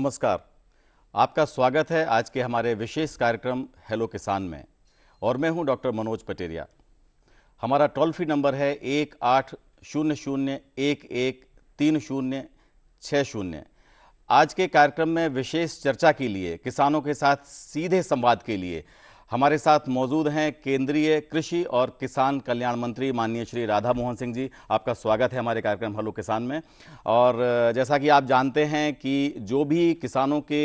नमस्कार आपका स्वागत है आज के हमारे विशेष कार्यक्रम हेलो किसान में और मैं हूं डॉक्टर मनोज पटेरिया हमारा टोल फ्री नंबर है एक आठ शून्य शून्य एक एक तीन शून्य छः शून्य आज के कार्यक्रम में विशेष चर्चा के लिए किसानों के साथ सीधे संवाद के लिए हमारे साथ मौजूद हैं केंद्रीय कृषि और किसान कल्याण मंत्री माननीय श्री राधा मोहन सिंह जी आपका स्वागत है हमारे कार्यक्रम हलो किसान में और जैसा कि आप जानते हैं कि जो भी किसानों के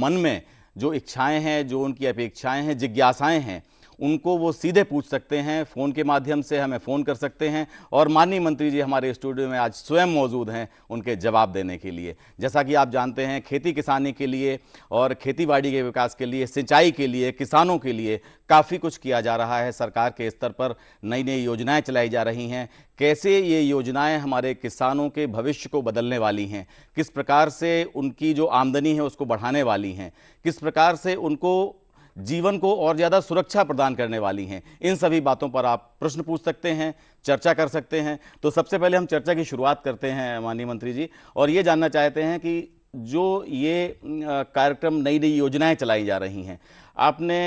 मन में जो इच्छाएं हैं जो उनकी अपेक्षाएं हैं जिज्ञासाएं हैं उनको वो सीधे पूछ सकते हैं फ़ोन के माध्यम से हमें फ़ोन कर सकते हैं और माननीय मंत्री जी हमारे स्टूडियो में आज स्वयं मौजूद हैं उनके जवाब देने के लिए जैसा कि आप जानते हैं खेती किसानी के लिए और खेती के विकास के लिए सिंचाई के लिए किसानों के लिए काफ़ी कुछ किया जा रहा है सरकार के स्तर पर नई नई योजनाएं चलाई जा रही हैं कैसे ये योजनाएं हमारे किसानों के भविष्य को बदलने वाली हैं किस प्रकार से उनकी जो आमदनी है उसको बढ़ाने वाली हैं किस प्रकार से उनको जीवन को और ज़्यादा सुरक्षा प्रदान करने वाली हैं इन सभी बातों पर आप प्रश्न पूछ सकते हैं चर्चा कर सकते हैं तो सबसे पहले हम चर्चा की शुरुआत करते हैं माननीय मंत्री जी और ये जानना चाहते हैं कि जो ये कार्यक्रम नई नई योजनाएं चलाई जा रही हैं आपने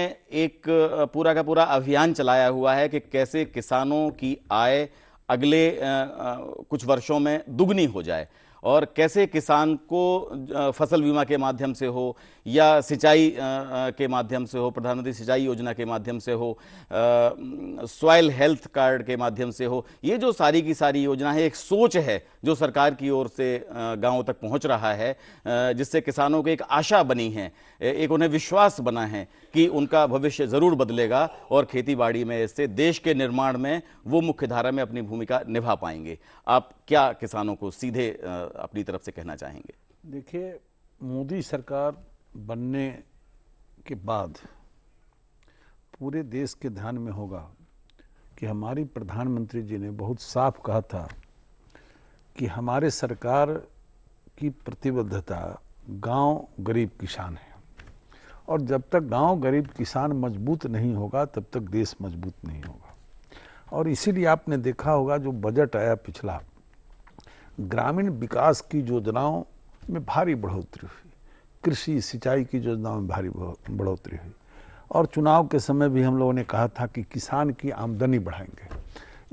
एक पूरा का पूरा अभियान चलाया हुआ है कि कैसे किसानों की आय अगले कुछ वर्षों में दुगनी हो जाए और कैसे किसान को फसल बीमा के माध्यम से हो या सिंचाई के माध्यम से हो प्रधानमंत्री सिंचाई योजना के माध्यम से हो सॉयल हेल्थ कार्ड के माध्यम से हो ये जो सारी की सारी योजना है एक सोच है जो सरकार की ओर से गांवों तक पहुंच रहा है जिससे किसानों को एक आशा बनी है एक उन्हें विश्वास बना है कि उनका भविष्य ज़रूर बदलेगा और खेती बाड़ी में इससे देश के निर्माण में वो मुख्य धारा में अपनी भूमिका निभा पाएंगे आप क्या किसानों को सीधे अपनी तरफ से कहना चाहेंगे देखिए मोदी सरकार बनने के बाद पूरे देश के ध्यान में होगा कि हमारी प्रधानमंत्री जी ने बहुत साफ कहा था कि हमारे सरकार की प्रतिबद्धता गांव गरीब किसान है और जब तक गांव गरीब किसान मजबूत नहीं होगा तब तक देश मजबूत नहीं होगा और इसीलिए आपने देखा होगा जो बजट आया पिछला ग्रामीण विकास की योजनाओं में भारी बढ़ोतरी हुई कृषि सिंचाई की योजनाओं में भारी बढ़ोतरी हुई और चुनाव के समय भी हम लोगों ने कहा था कि किसान की आमदनी बढ़ाएंगे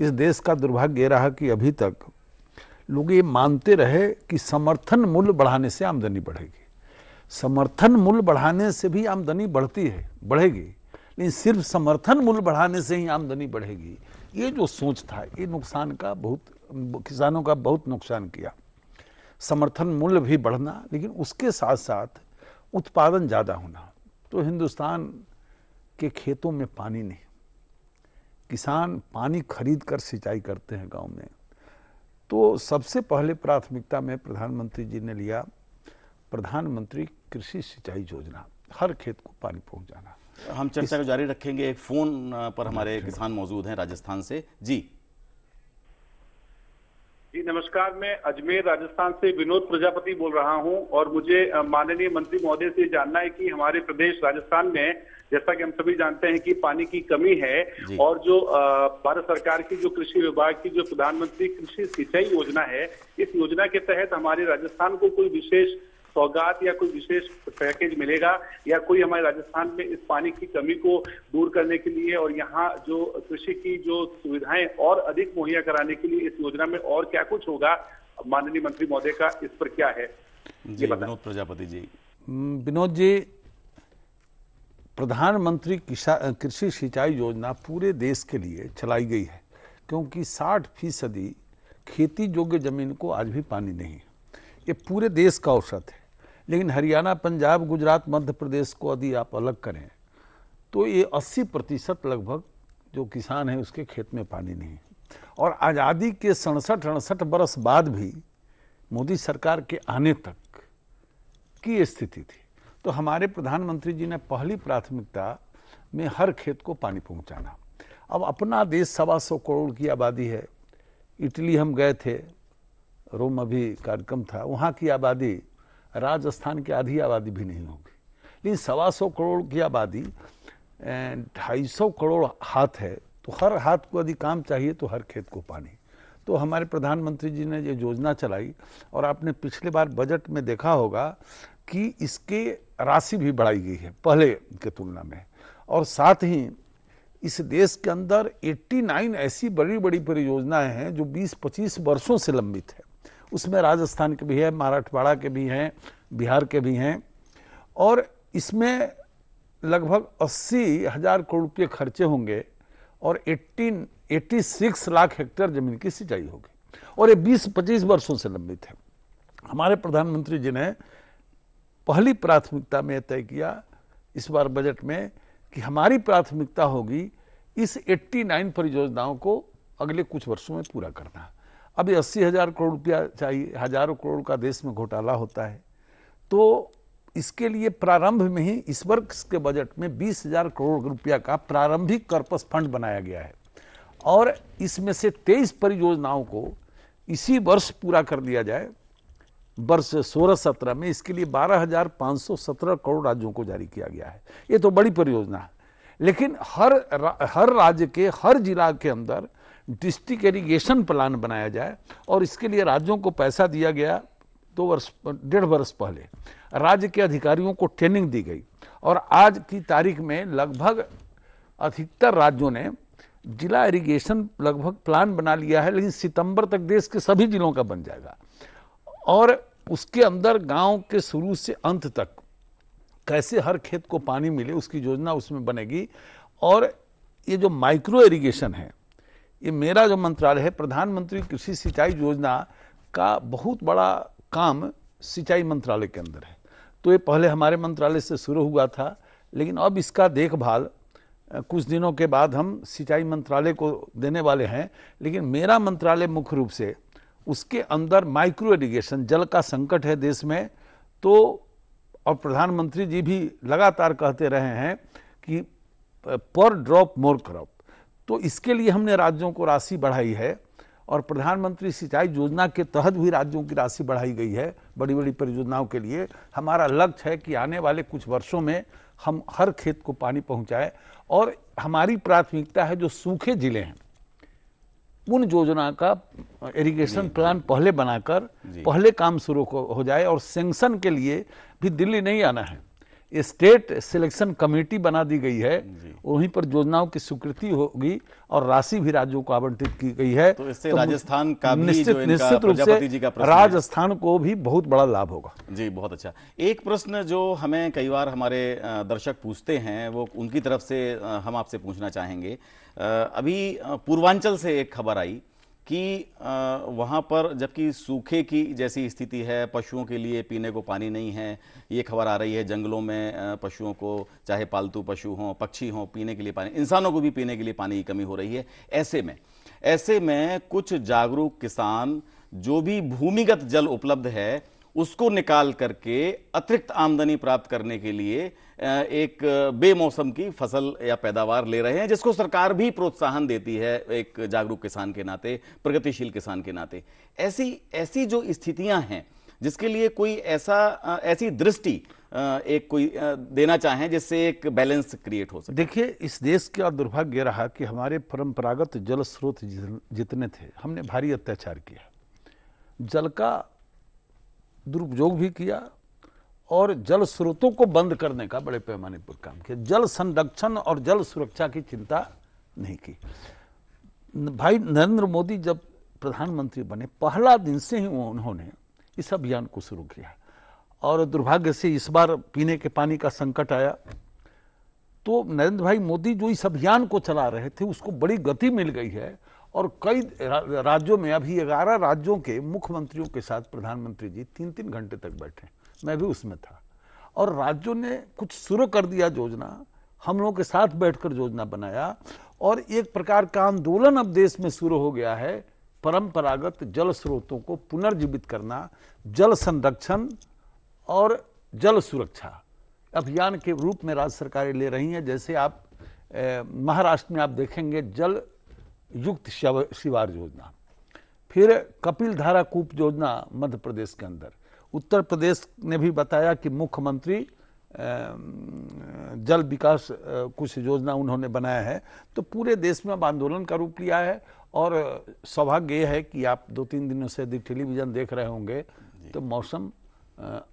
इस देश का दुर्भाग्य ये रहा कि अभी तक लोग ये मानते रहे कि समर्थन मूल्य बढ़ाने से आमदनी बढ़ेगी समर्थन मूल्य बढ़ाने से भी आमदनी बढ़ती है बढ़ेगी लेकिन सिर्फ समर्थन मूल्य बढ़ाने से ही आमदनी बढ़ेगी ये जो सोच था ये नुकसान का बहुत किसानों का बहुत नुकसान किया समर्थन मूल्य भी बढ़ना लेकिन उसके साथ साथ उत्पादन ज़्यादा होना तो हिंदुस्तान के खेतों में पानी नहीं किसान पानी खरीद कर सिंचाई करते हैं गांव में तो सबसे पहले प्राथमिकता में प्रधानमंत्री जी ने लिया प्रधानमंत्री कृषि सिंचाई योजना हर खेत को पानी पहुंचाना हम चर्चा को जारी रखेंगे एक फ़ोन पर हमारे किसान मौजूद हैं राजस्थान से जी जी नमस्कार मैं अजमेर राजस्थान से विनोद प्रजापति बोल रहा हूं और मुझे माननीय मंत्री महोदय से जानना है कि हमारे प्रदेश राजस्थान में जैसा कि हम सभी जानते हैं कि पानी की कमी है और जो भारत सरकार की जो कृषि विभाग की जो प्रधानमंत्री कृषि सिंचाई योजना है इस योजना के तहत हमारे राजस्थान को कोई विशेष सौगात या कोई विशेष पैकेज मिलेगा या कोई हमारे राजस्थान में इस पानी की कमी को दूर करने के लिए और यहाँ जो कृषि की जो सुविधाएं और अधिक मुहैया कराने के लिए इस योजना में और क्या कुछ होगा माननीय मंत्री महोदय का इस पर क्या है विनोद प्रजापति जी विनोद जी प्रधानमंत्री कृषि सिंचाई योजना पूरे देश के लिए चलाई गई है क्योंकि 60 फीसदी खेती योग्य जमीन को आज भी पानी नहीं ये पूरे देश का औसत है लेकिन हरियाणा पंजाब गुजरात मध्य प्रदेश को यदि आप अलग करें तो ये 80 प्रतिशत लगभग जो किसान है उसके खेत में पानी नहीं है और आज़ादी के सड़सठ अड़सठ बरस बाद भी मोदी सरकार के आने तक की स्थिति थी तो हमारे प्रधानमंत्री जी ने पहली प्राथमिकता में हर खेत को पानी पहुंचाना अब अपना देश सवा सौ करोड़ की आबादी है इटली हम गए थे रोम अभी कार्यक्रम था वहाँ की आबादी राजस्थान की आधी आबादी भी नहीं होगी लेकिन सवा सौ करोड़ की आबादी ढाई सौ करोड़ हाथ है तो हर हाथ को यदि काम चाहिए तो हर खेत को पानी तो हमारे प्रधानमंत्री जी ने ये योजना चलाई और आपने पिछले बार बजट में देखा होगा कि इसके राशि भी बढ़ाई गई है पहले के तुलना में और साथ ही इस देश के अंदर 89 ऐसी बड़ी बड़ी परियोजनाएं हैं जो 20-25 वर्षों से लंबित है उसमें राजस्थान के भी है मराठवाड़ा के भी हैं बिहार के भी हैं और इसमें लगभग अस्सी हज़ार करोड़ रुपये खर्चे होंगे और eighteen eighty six lakh hectare ज़मीन की सिंचाई होगी और ये बीस पच्चीस वर्षों से लंबित है हमारे प्रधानमंत्री जी ने पहली प्राथमिकता में तय किया इस बार बजट में कि हमारी प्राथमिकता होगी इस 89 परियोजनाओं को अगले कुछ वर्षों में पूरा करना अभी अस्सी हज़ार करोड़ रुपया चाहिए हज़ारों करोड़ का देश में घोटाला होता है तो इसके लिए प्रारंभ में ही इस वर्ष के बजट में बीस हज़ार करोड़ रुपया का प्रारंभिक कर्पस फंड बनाया गया है और इसमें से तेईस परियोजनाओं को इसी वर्ष पूरा कर दिया जाए वर्ष सोलह सत्रह में इसके लिए बारह हजार पाँच सौ सत्रह करोड़ राज्यों को जारी किया गया है ये तो बड़ी परियोजना है लेकिन हर हर राज्य के हर जिला के अंदर डिस्ट्रिक्ट इरीगेशन प्लान बनाया जाए और इसके लिए राज्यों को पैसा दिया गया दो वर्ष डेढ़ वर्ष पहले राज्य के अधिकारियों को ट्रेनिंग दी गई और आज की तारीख में लगभग अधिकतर राज्यों ने जिला इरिगेशन लगभग प्लान बना लिया है लेकिन सितंबर तक देश के सभी जिलों का बन जाएगा और उसके अंदर गांव के शुरू से अंत तक कैसे हर खेत को पानी मिले उसकी योजना उसमें बनेगी और ये जो माइक्रो इरिगेशन है ये मेरा जो मंत्रालय है प्रधानमंत्री कृषि सिंचाई योजना का बहुत बड़ा काम सिंचाई मंत्रालय के अंदर है तो ये पहले हमारे मंत्रालय से शुरू हुआ था लेकिन अब इसका देखभाल कुछ दिनों के बाद हम सिंचाई मंत्रालय को देने वाले हैं लेकिन मेरा मंत्रालय मुख्य रूप से उसके अंदर माइक्रो इरीगेशन जल का संकट है देश में तो और प्रधानमंत्री जी भी लगातार कहते रहे हैं कि पर ड्रॉप मोर क्रॉप तो इसके लिए हमने राज्यों को राशि बढ़ाई है और प्रधानमंत्री सिंचाई योजना के तहत भी राज्यों की राशि बढ़ाई गई है बड़ी बड़ी परियोजनाओं के लिए हमारा लक्ष्य है कि आने वाले कुछ वर्षों में हम हर खेत को पानी पहुंचाएं और हमारी प्राथमिकता है जो सूखे जिले हैं उन योजना का इरिगेशन प्लान पहले बनाकर पहले काम शुरू हो जाए और सेंक्शन के लिए भी दिल्ली नहीं आना है स्टेट सिलेक्शन कमेटी बना दी गई है वहीं पर योजनाओं की स्वीकृति होगी और राशि भी राज्यों को आवंटित की गई है तो इससे तो राजस्थान का निश्चित निश्चित रूप से राजस्थान को भी बहुत बड़ा लाभ होगा जी बहुत अच्छा एक प्रश्न जो हमें कई बार हमारे दर्शक पूछते हैं वो उनकी तरफ से हम आपसे पूछना चाहेंगे अभी पूर्वांचल से एक खबर आई कि वहाँ पर जबकि सूखे की जैसी स्थिति है पशुओं के लिए पीने को पानी नहीं है ये खबर आ रही है जंगलों में पशुओं को चाहे पालतू पशु हों पक्षी हों पीने के लिए पानी इंसानों को भी पीने के लिए पानी की कमी हो रही है ऐसे में ऐसे में कुछ जागरूक किसान जो भी भूमिगत जल उपलब्ध है उसको निकाल करके अतिरिक्त आमदनी प्राप्त करने के लिए एक बेमौसम की फसल या पैदावार ले रहे हैं जिसको सरकार भी प्रोत्साहन देती है एक जागरूक किसान के नाते प्रगतिशील किसान के नाते ऐसी ऐसी जो स्थितियां हैं जिसके लिए कोई ऐसा ऐसी दृष्टि एक कोई देना चाहें जिससे एक बैलेंस क्रिएट हो सके देखिए इस देश का दुर्भाग्य रहा कि हमारे परंपरागत जल स्रोत जितने थे हमने भारी अत्याचार किया जल का दुरुपयोग भी किया और जल स्रोतों को बंद करने का बड़े पैमाने पर काम किया जल संरक्षण और जल सुरक्षा की चिंता नहीं की भाई नरेंद्र मोदी जब प्रधानमंत्री बने पहला दिन से ही उन्होंने इस अभियान को शुरू किया और दुर्भाग्य से इस बार पीने के पानी का संकट आया तो नरेंद्र भाई मोदी जो इस अभियान को चला रहे थे उसको बड़ी गति मिल गई है और कई राज्यों में अभी ग्यारह राज्यों के मुख्यमंत्रियों के साथ प्रधानमंत्री जी तीन तीन घंटे तक बैठे मैं भी उसमें था और राज्यों ने कुछ शुरू कर दिया योजना हम लोगों के साथ बैठकर योजना बनाया और एक प्रकार का आंदोलन अब देश में शुरू हो गया है परंपरागत जल स्रोतों को पुनर्जीवित करना जल संरक्षण और जल सुरक्षा अभियान के रूप में राज्य सरकारें ले रही हैं जैसे आप महाराष्ट्र में आप देखेंगे जल युक्त शिवार योजना फिर कपिल धारा कूप योजना मध्य प्रदेश के अंदर उत्तर प्रदेश ने भी बताया कि मुख्यमंत्री जल विकास कुछ योजना उन्होंने बनाया है तो पूरे देश में अब आंदोलन का रूप लिया है और सौभाग्य यह है कि आप दो तीन दिनों से यदि टेलीविजन देख रहे होंगे तो मौसम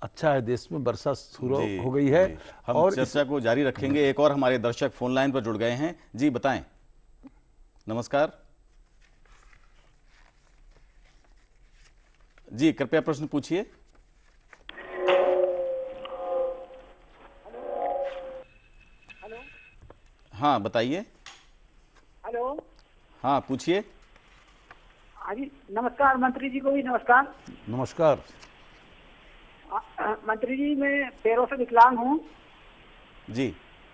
अच्छा है देश में वर्षा शुरू हो गई है हम और चर्चा को जारी रखेंगे एक और हमारे दर्शक फोन लाइन पर जुड़ गए हैं जी बताएं नमस्कार जी कृपया प्रश्न पूछिए हाँ बताइए हेलो हाँ पूछिए हाँ नमस्कार मंत्री जी को भी नमस्कार नमस्कार मंत्री जी मैं पैरों से विकलांग हूँ जी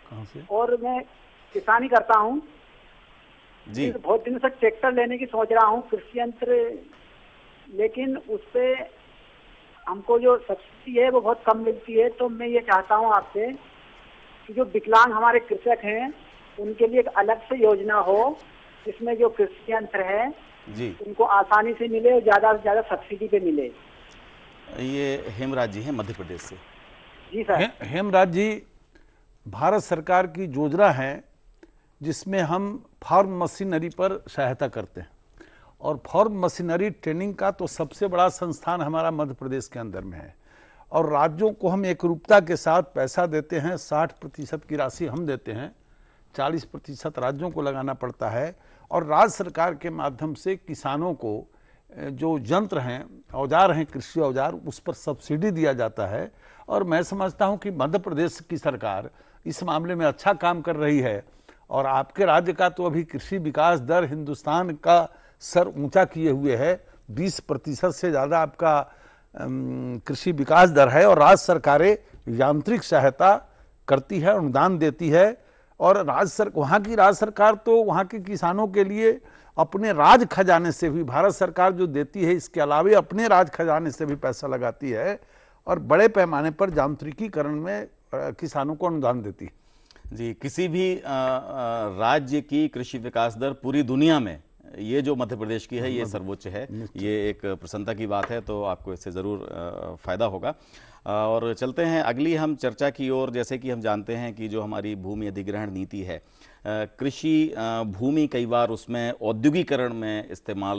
कहाँ से और मैं किसानी करता हूँ जी बहुत दिनों से ट्रैक्टर लेने की सोच रहा हूँ कृषि यंत्र लेकिन उससे हमको जो सब्सिडी है वो बहुत कम मिलती है तो मैं ये चाहता हूँ आपसे कि जो विकलांग हमारे कृषक हैं उनके लिए एक अलग से योजना हो जिसमें जो कृषि यंत्र है जी उनको आसानी से मिले और ज्यादा से ज्यादा सब्सिडी पे मिले ये हेमराज जी है मध्य प्रदेश से जी सर हेमराज जी भारत सरकार की योजना है जिसमें हम फार्म मशीनरी पर सहायता करते हैं और फार्म मशीनरी ट्रेनिंग का तो सबसे बड़ा संस्थान हमारा मध्य प्रदेश के अंदर में है और राज्यों को हम एक रूपता के साथ पैसा देते हैं साठ प्रतिशत की राशि हम देते हैं चालीस प्रतिशत राज्यों को लगाना पड़ता है और राज्य सरकार के माध्यम से किसानों को जो यंत्र हैं औजार हैं कृषि औजार उस पर सब्सिडी दिया जाता है और मैं समझता हूं कि मध्य प्रदेश की सरकार इस मामले में अच्छा काम कर रही है और आपके राज्य का तो अभी कृषि विकास दर हिंदुस्तान का सर ऊंचा किए हुए है 20 प्रतिशत से ज़्यादा आपका कृषि विकास दर है और राज्य सरकारें यांत्रिक सहायता करती है अनुदान देती है और राज्य सर वहाँ की राज्य सरकार तो वहाँ के किसानों के लिए अपने राज खजाने से भी भारत सरकार जो देती है इसके अलावा अपने राज खजाने से भी पैसा लगाती है और बड़े पैमाने पर यांत्रिकीकरण में किसानों को अनुदान देती है जी किसी भी राज्य की कृषि विकास दर पूरी दुनिया में ये जो मध्य प्रदेश की है ये सर्वोच्च है ये एक प्रसन्नता की बात है तो आपको इससे ज़रूर फायदा होगा और चलते हैं अगली हम चर्चा की ओर जैसे कि हम जानते हैं कि जो हमारी भूमि अधिग्रहण नीति है कृषि भूमि कई बार उसमें औद्योगिकरण में इस्तेमाल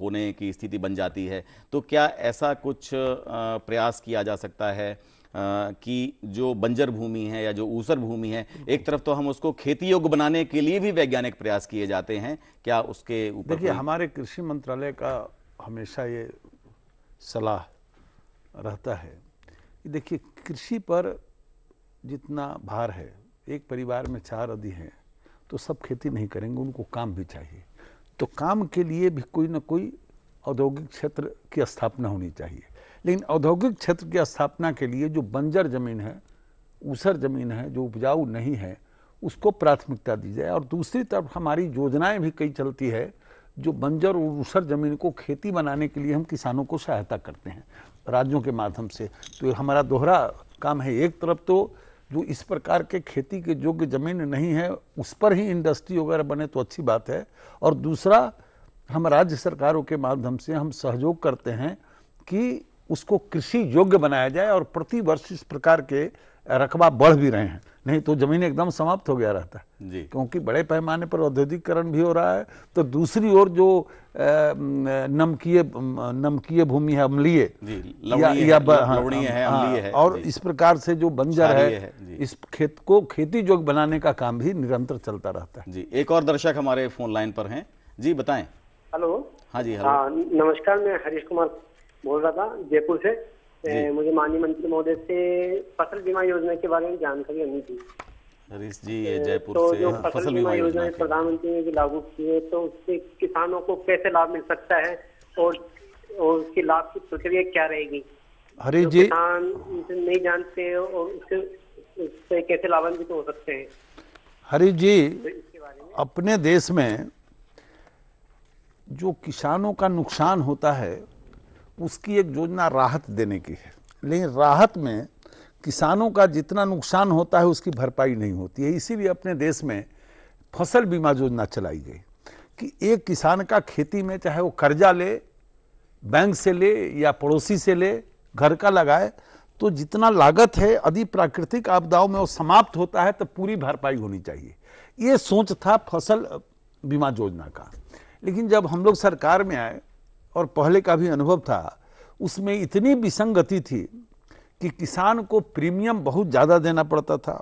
होने की स्थिति बन जाती है तो क्या ऐसा कुछ प्रयास किया जा सकता है कि जो बंजर भूमि है या जो ऊसर भूमि है एक तरफ तो हम उसको खेती योग्य बनाने के लिए भी वैज्ञानिक प्रयास किए जाते हैं क्या उसके ऊपर देखिए हमारे कृषि मंत्रालय का हमेशा ये सलाह रहता है कि देखिए कृषि पर जितना भार है एक परिवार में चार आदि हैं तो सब खेती नहीं करेंगे उनको काम भी चाहिए तो काम के लिए भी कोई ना कोई औद्योगिक क्षेत्र की स्थापना होनी चाहिए लेकिन औद्योगिक क्षेत्र की स्थापना के लिए जो बंजर जमीन है ऊसर जमीन है जो उपजाऊ नहीं है उसको प्राथमिकता दी जाए और दूसरी तरफ हमारी योजनाएं भी कई चलती है जो बंजर और ऊसर जमीन को खेती बनाने के लिए हम किसानों को सहायता करते हैं राज्यों के माध्यम से तो हमारा दोहरा काम है एक तरफ तो जो इस प्रकार के खेती के योग्य जमीन नहीं है उस पर ही इंडस्ट्री वगैरह बने तो अच्छी बात है और दूसरा हम राज्य सरकारों के माध्यम से हम सहयोग करते हैं कि उसको कृषि योग्य बनाया जाए और प्रतिवर्ष इस प्रकार के रकबा बढ़ भी रहे हैं नहीं तो जमीन एकदम समाप्त हो गया रहता है जी क्योंकि बड़े पैमाने पर औद्योगिकरण भी हो रहा है तो दूसरी ओर जो नमकीय नमकीय भूमि है अम्लीय या, है, हाँ, या हाँ, है, हाँ, है, और इस प्रकार से जो बंजर है इस खेत को खेती जोग बनाने का काम भी निरंतर चलता रहता है जी एक और दर्शक हमारे फोन लाइन पर हैं जी बताएं हेलो हाँ जी हेलो हाँ, नमस्कार मैं हरीश कुमार बोल रहा था जयपुर से मुझे माननीय मंत्री महोदय से फसल बीमा योजना के बारे में जानकारी लेनी थी हरीश जी ये जयपुर तो से जो फसल, बीमा योजना प्रधानमंत्री ने जो लागू की है तो उससे किसानों को कैसे लाभ मिल सकता है और और उसके लाभ की प्रक्रिया क्या रहेगी हरीश जी किसान नहीं जानते और उससे उससे कैसे लाभान्वित हो सकते हैं हरीश जी तो अपने देश में जो किसानों का नुकसान होता है उसकी एक योजना राहत देने की है लेकिन राहत में किसानों का जितना नुकसान होता है उसकी भरपाई नहीं होती है इसीलिए अपने देश में फसल बीमा योजना चलाई गई कि एक किसान का खेती में चाहे वो कर्जा ले बैंक से ले या पड़ोसी से ले घर का लगाए तो जितना लागत है यदि प्राकृतिक आपदाओं में वो समाप्त होता है तो पूरी भरपाई होनी चाहिए ये सोच था फसल बीमा योजना का लेकिन जब हम लोग सरकार में आए और पहले का भी अनुभव था उसमें इतनी विसंगति थी कि किसान को प्रीमियम बहुत ज़्यादा देना पड़ता था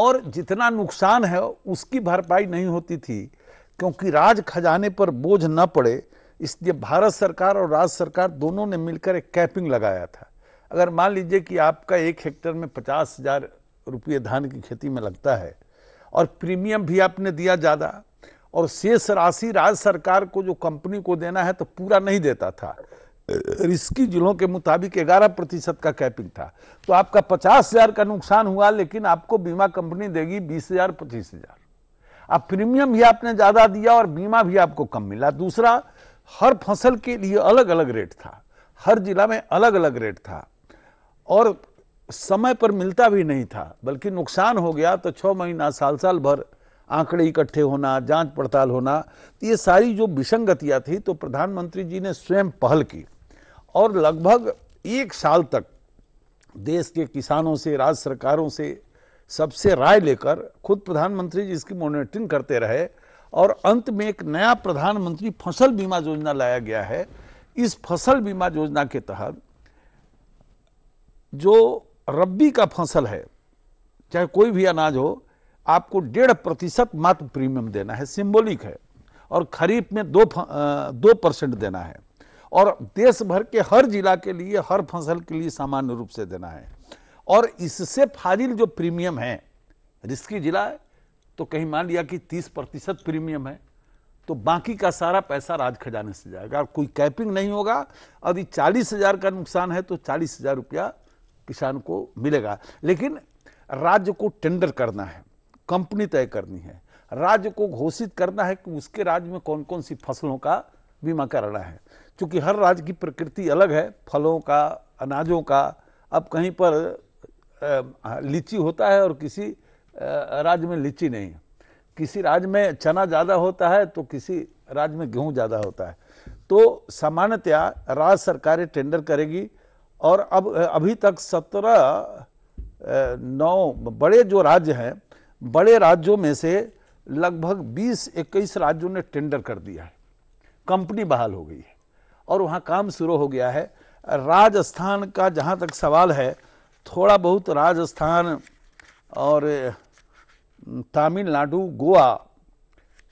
और जितना नुकसान है उसकी भरपाई नहीं होती थी क्योंकि राज खजाने पर बोझ न पड़े इसलिए भारत सरकार और राज्य सरकार दोनों ने मिलकर एक कैपिंग लगाया था अगर मान लीजिए कि आपका एक हेक्टर में पचास हजार रुपये धान की खेती में लगता है और प्रीमियम भी आपने दिया ज़्यादा और शेष राशि राज्य सरकार को जो कंपनी को देना है तो पूरा नहीं देता था रिस्की जिलों के मुताबिक 11 प्रतिशत का कैपिंग था तो आपका पचास हजार का नुकसान हुआ लेकिन आपको बीमा कंपनी देगी बीस हजार पच्चीस हजार अब प्रीमियम भी आपने ज़्यादा दिया और बीमा भी आपको कम मिला दूसरा हर फसल के लिए अलग अलग रेट था हर जिला में अलग अलग रेट था और समय पर मिलता भी नहीं था बल्कि नुकसान हो गया तो छह महीना साल साल भर आंकड़े इकट्ठे होना जांच पड़ताल होना तो ये सारी जो विसंगतियाँ थी तो प्रधानमंत्री जी ने स्वयं पहल की और लगभग एक साल तक देश के किसानों से राज्य सरकारों से सबसे राय लेकर खुद प्रधानमंत्री जी इसकी मॉनिटरिंग करते रहे और अंत में एक नया प्रधानमंत्री फसल बीमा योजना लाया गया है इस फसल बीमा योजना के तहत जो रब्बी का फसल है चाहे कोई भी अनाज हो आपको डेढ़ प्रतिशत मात्र प्रीमियम देना है सिंबॉलिक है और खरीफ में दो दो परसेंट देना है और देश भर के हर जिला के लिए हर फसल के लिए सामान्य रूप से देना है और इससे फाजिल जो प्रीमियम है रिस्की जिला है तो कहीं मान लिया कि तीस प्रतिशत प्रीमियम है तो बाकी का सारा पैसा राज खजाने से जाएगा और कोई कैपिंग नहीं होगा यदि चालीस हजार का नुकसान है तो चालीस हजार रुपया किसान को मिलेगा लेकिन राज्य को टेंडर करना है कंपनी तय करनी है राज्य को घोषित करना है कि उसके राज्य में कौन कौन सी फसलों का बीमा कराना है क्योंकि हर राज्य की प्रकृति अलग है फलों का अनाजों का अब कहीं पर लीची होता है और किसी राज्य में लीची नहीं है किसी राज्य में चना ज़्यादा होता है तो किसी राज्य में गेहूँ ज़्यादा होता है तो सामान्यतया राज्य सरकारें टेंडर करेगी और अब अभी तक सत्रह नौ बड़े जो राज्य हैं बड़े राज्यों में से लगभग 20-21 राज्यों ने टेंडर कर दिया है कंपनी बहाल हो गई है और वहाँ काम शुरू हो गया है राजस्थान का जहाँ तक सवाल है थोड़ा बहुत राजस्थान और तमिलनाडु गोवा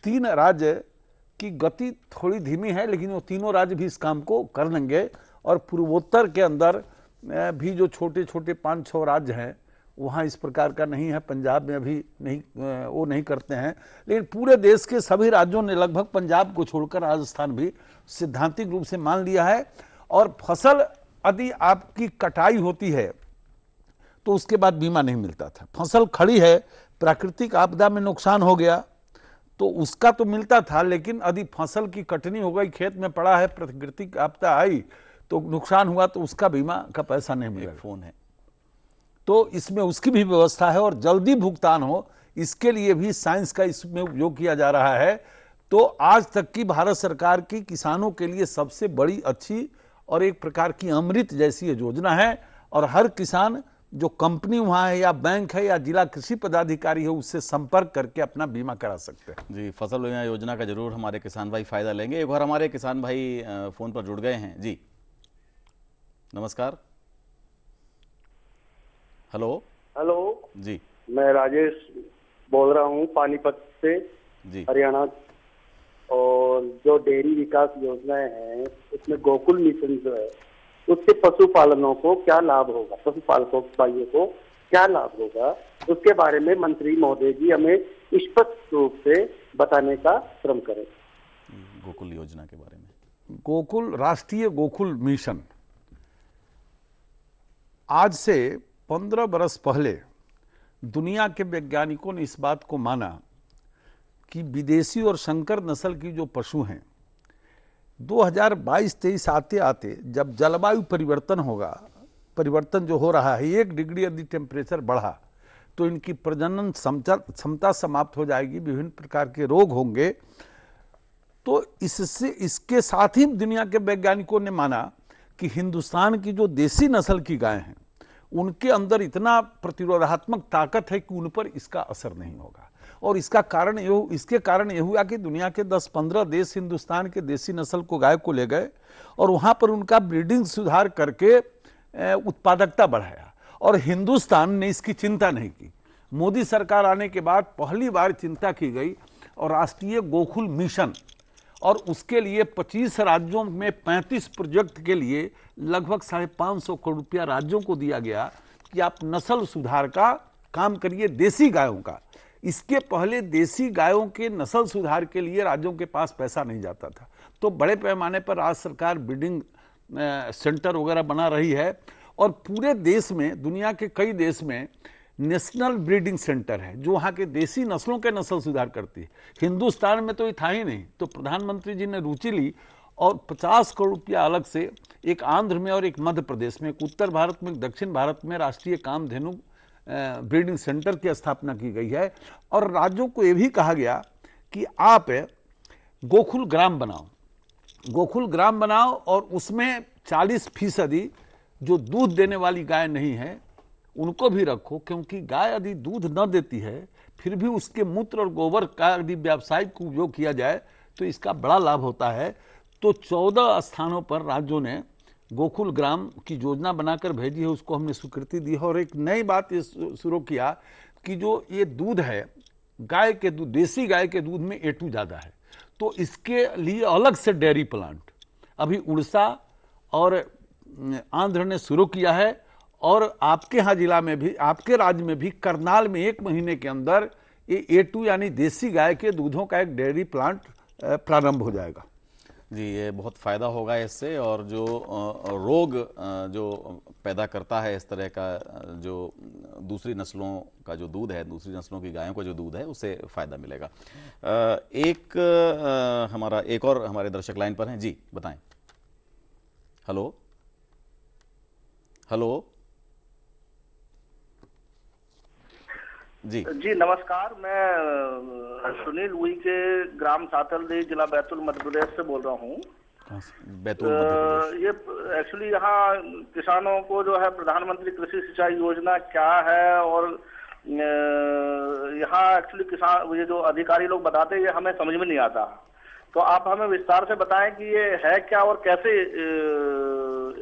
तीन राज्य की गति थोड़ी धीमी है लेकिन वो तीनों राज्य भी इस काम को कर लेंगे और पूर्वोत्तर के अंदर भी जो छोटे छोटे पाँच छः राज्य हैं वहाँ इस प्रकार का नहीं है पंजाब में अभी नहीं वो नहीं करते हैं लेकिन पूरे देश के सभी राज्यों ने लगभग पंजाब को छोड़कर राजस्थान भी सिद्धांतिक रूप से मान लिया है और फसल यदि आपकी कटाई होती है तो उसके बाद बीमा नहीं मिलता था फसल खड़ी है प्राकृतिक आपदा में नुकसान हो गया तो उसका तो मिलता था लेकिन यदि फसल की कटनी हो गई खेत में पड़ा है प्राकृतिक आपदा आई तो नुकसान हुआ तो उसका बीमा का पैसा नहीं मिला फोन है तो इसमें उसकी भी व्यवस्था है और जल्दी भुगतान हो इसके लिए भी साइंस का इसमें उपयोग किया जा रहा है तो आज तक की भारत सरकार की किसानों के लिए सबसे बड़ी अच्छी और एक प्रकार की अमृत जैसी योजना है और हर किसान जो कंपनी वहाँ है या बैंक है या जिला कृषि पदाधिकारी है उससे संपर्क करके अपना बीमा करा सकते हैं जी फसल बीमा योजना का जरूर हमारे किसान भाई फायदा लेंगे एक बार हमारे किसान भाई फोन पर जुड़ गए हैं जी नमस्कार हेलो हेलो जी मैं राजेश बोल रहा हूँ पानीपत से जी हरियाणा और जो डेयरी विकास योजनाएं हैं उसमें गोकुल मिशन जो है उससे पशुपालनों को क्या लाभ होगा पशुपालकों भाइयों को क्या लाभ होगा उसके बारे में मंत्री महोदय जी हमें स्पष्ट रूप से बताने का श्रम करें गोकुल योजना के बारे में गोकुल राष्ट्रीय गोकुल मिशन आज से पंद्रह बरस पहले दुनिया के वैज्ञानिकों ने इस बात को माना कि विदेशी और शंकर नस्ल की जो पशु हैं 2022-23 आते आते जब जलवायु परिवर्तन होगा परिवर्तन जो हो रहा है एक डिग्री यदि टेम्परेचर बढ़ा तो इनकी प्रजनन क्षमता समाप्त हो जाएगी विभिन्न प्रकार के रोग होंगे तो इससे इसके साथ ही दुनिया के वैज्ञानिकों ने माना कि हिंदुस्तान की जो देसी नस्ल की गायें हैं उनके अंदर इतना प्रतिरोधात्मक ताकत है कि उन पर इसका असर नहीं होगा और इसका कारण यह इसके कारण यह हुआ कि दुनिया के 10-15 देश हिंदुस्तान के देसी नस्ल को गाय को ले गए और वहाँ पर उनका ब्रीडिंग सुधार करके उत्पादकता बढ़ाया और हिंदुस्तान ने इसकी चिंता नहीं की मोदी सरकार आने के बाद पहली बार चिंता की गई और राष्ट्रीय गोकुल मिशन और उसके लिए 25 राज्यों में 35 प्रोजेक्ट के लिए लगभग साढ़े पाँच सौ करोड़ रुपया राज्यों को दिया गया कि आप नस्ल सुधार का काम करिए देसी गायों का इसके पहले देसी गायों के नस्ल सुधार के लिए राज्यों के पास पैसा नहीं जाता था तो बड़े पैमाने पर आज सरकार ब्रीडिंग सेंटर वगैरह बना रही है और पूरे देश में दुनिया के कई देश में नेशनल ब्रीडिंग सेंटर है जो वहाँ के देसी नस्लों के नस्ल सुधार करती है हिंदुस्तान में तो ये था ही नहीं तो प्रधानमंत्री जी ने रुचि ली और 50 करोड़ रुपया अलग से एक आंध्र में और एक मध्य प्रदेश में एक उत्तर भारत में एक दक्षिण भारत में राष्ट्रीय कामधेनु ब्रीडिंग सेंटर की स्थापना की गई है और राज्यों को ये भी कहा गया कि आप गोखुल ग्राम बनाओ गोखुल ग्राम बनाओ और उसमें 40 फीसदी जो दूध देने वाली गाय नहीं है उनको भी रखो क्योंकि गाय यदि दूध न देती है फिर भी उसके मूत्र और गोबर का यदि व्यावसायिक उपयोग किया जाए तो इसका बड़ा लाभ होता है तो चौदह स्थानों पर राज्यों ने गोकुल ग्राम की योजना बनाकर भेजी है उसको हमने स्वीकृति दी है और एक नई बात ये शुरू किया कि जो ये दूध है गाय के दूध देसी गाय के दूध में एटू ज़्यादा है तो इसके लिए अलग से डेयरी प्लांट अभी उड़ीसा और आंध्र ने शुरू किया है और आपके यहाँ जिला में भी आपके राज्य में भी करनाल में एक महीने के अंदर ये ए टू यानी देसी गाय के दूधों का एक डेयरी प्लांट प्रारंभ हो जाएगा जी ये बहुत फ़ायदा होगा इससे और जो रोग जो पैदा करता है इस तरह का जो दूसरी नस्लों का जो दूध है दूसरी नस्लों की गायों का जो दूध है उससे फ़ायदा मिलेगा एक हमारा एक और हमारे दर्शक लाइन पर हैं जी बताएं हेलो हेलो जी जी नमस्कार मैं सुनील उई के ग्राम सातल जिला बैतूल मध्य प्रदेश से बोल रहा हूँ ये एक्चुअली यहाँ किसानों को जो है प्रधानमंत्री कृषि सिंचाई योजना क्या है और यहाँ एक्चुअली किसान ये जो अधिकारी लोग बताते हैं ये हमें समझ में नहीं आता तो आप हमें विस्तार से बताएं कि ये है क्या और कैसे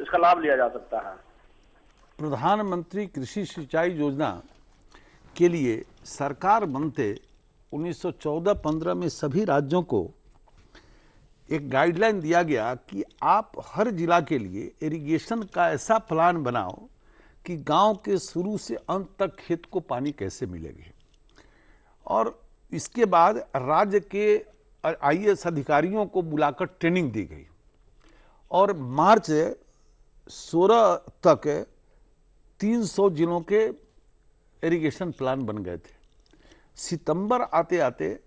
इसका लाभ लिया जा सकता है प्रधानमंत्री कृषि सिंचाई योजना के लिए सरकार बनते 1914-15 में सभी राज्यों को एक गाइडलाइन दिया गया कि आप हर जिला के लिए इरिगेशन का ऐसा प्लान बनाओ कि गांव के शुरू से अंत तक खेत को पानी कैसे मिलेगी और इसके बाद राज्य के आई अधिकारियों को बुलाकर ट्रेनिंग दी गई और मार्च 16 तक 300 जिलों के इरिगेशन प्लान बन गए थे सितंबर आते आते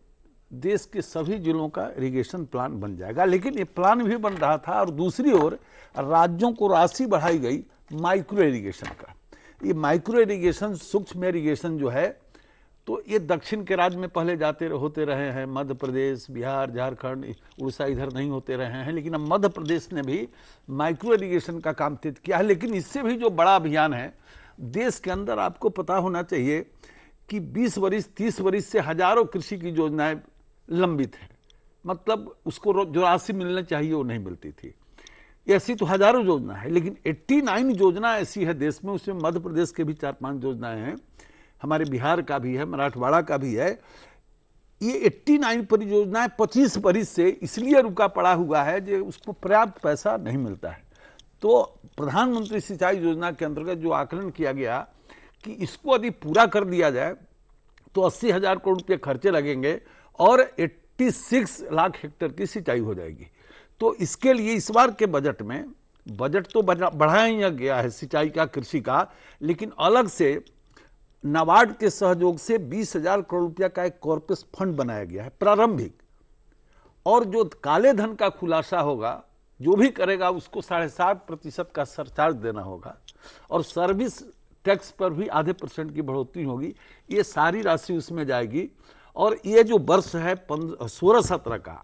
देश के सभी जिलों का इरिगेशन प्लान बन जाएगा लेकिन ये प्लान भी बन रहा था और दूसरी ओर राज्यों को राशि बढ़ाई गई माइक्रो इरिगेशन का ये माइक्रो इरिगेशन सूक्ष्म इरिगेशन जो है तो ये दक्षिण के राज्य में पहले जाते होते रहे हैं मध्य प्रदेश बिहार झारखंड उड़ीसा इधर नहीं होते रहे हैं लेकिन अब मध्य प्रदेश ने भी माइक्रो इरिगेशन का काम तेज किया है लेकिन इससे भी जो बड़ा अभियान है देश के अंदर आपको पता होना चाहिए कि 20 वर्ष 30 वर्ष से हजारों कृषि की योजनाएं लंबित हैं मतलब उसको जो राशि मिलना चाहिए वो नहीं मिलती थी ऐसी तो हजारों योजना है लेकिन 89 योजना ऐसी है देश में उसमें मध्य प्रदेश के भी चार पांच योजनाएं हैं हमारे बिहार का भी है मराठवाड़ा का भी है ये 89 परियोजनाएं पच्चीस वर्ष से इसलिए रुका पड़ा हुआ है जो उसको पर्याप्त पैसा नहीं मिलता है तो प्रधानमंत्री सिंचाई योजना के अंतर्गत जो आकलन किया गया कि इसको यदि पूरा कर दिया जाए तो अस्सी हजार करोड़ रुपये खर्चे लगेंगे और 86 लाख हेक्टेयर की सिंचाई हो जाएगी तो इसके लिए इस बार के बजट में बजट तो बढ़ाया गया है सिंचाई का कृषि का लेकिन अलग से नाबार्ड के सहयोग से बीस हजार करोड़ रुपया का एक कॉर्पस फंड बनाया गया है प्रारंभिक और जो काले धन का खुलासा होगा जो भी करेगा उसको साढ़े सात प्रतिशत का सरचार्ज देना होगा और सर्विस टैक्स पर भी आधे परसेंट की बढ़ोतरी होगी ये सारी राशि उसमें जाएगी और ये जो वर्ष है सोलह सत्रह का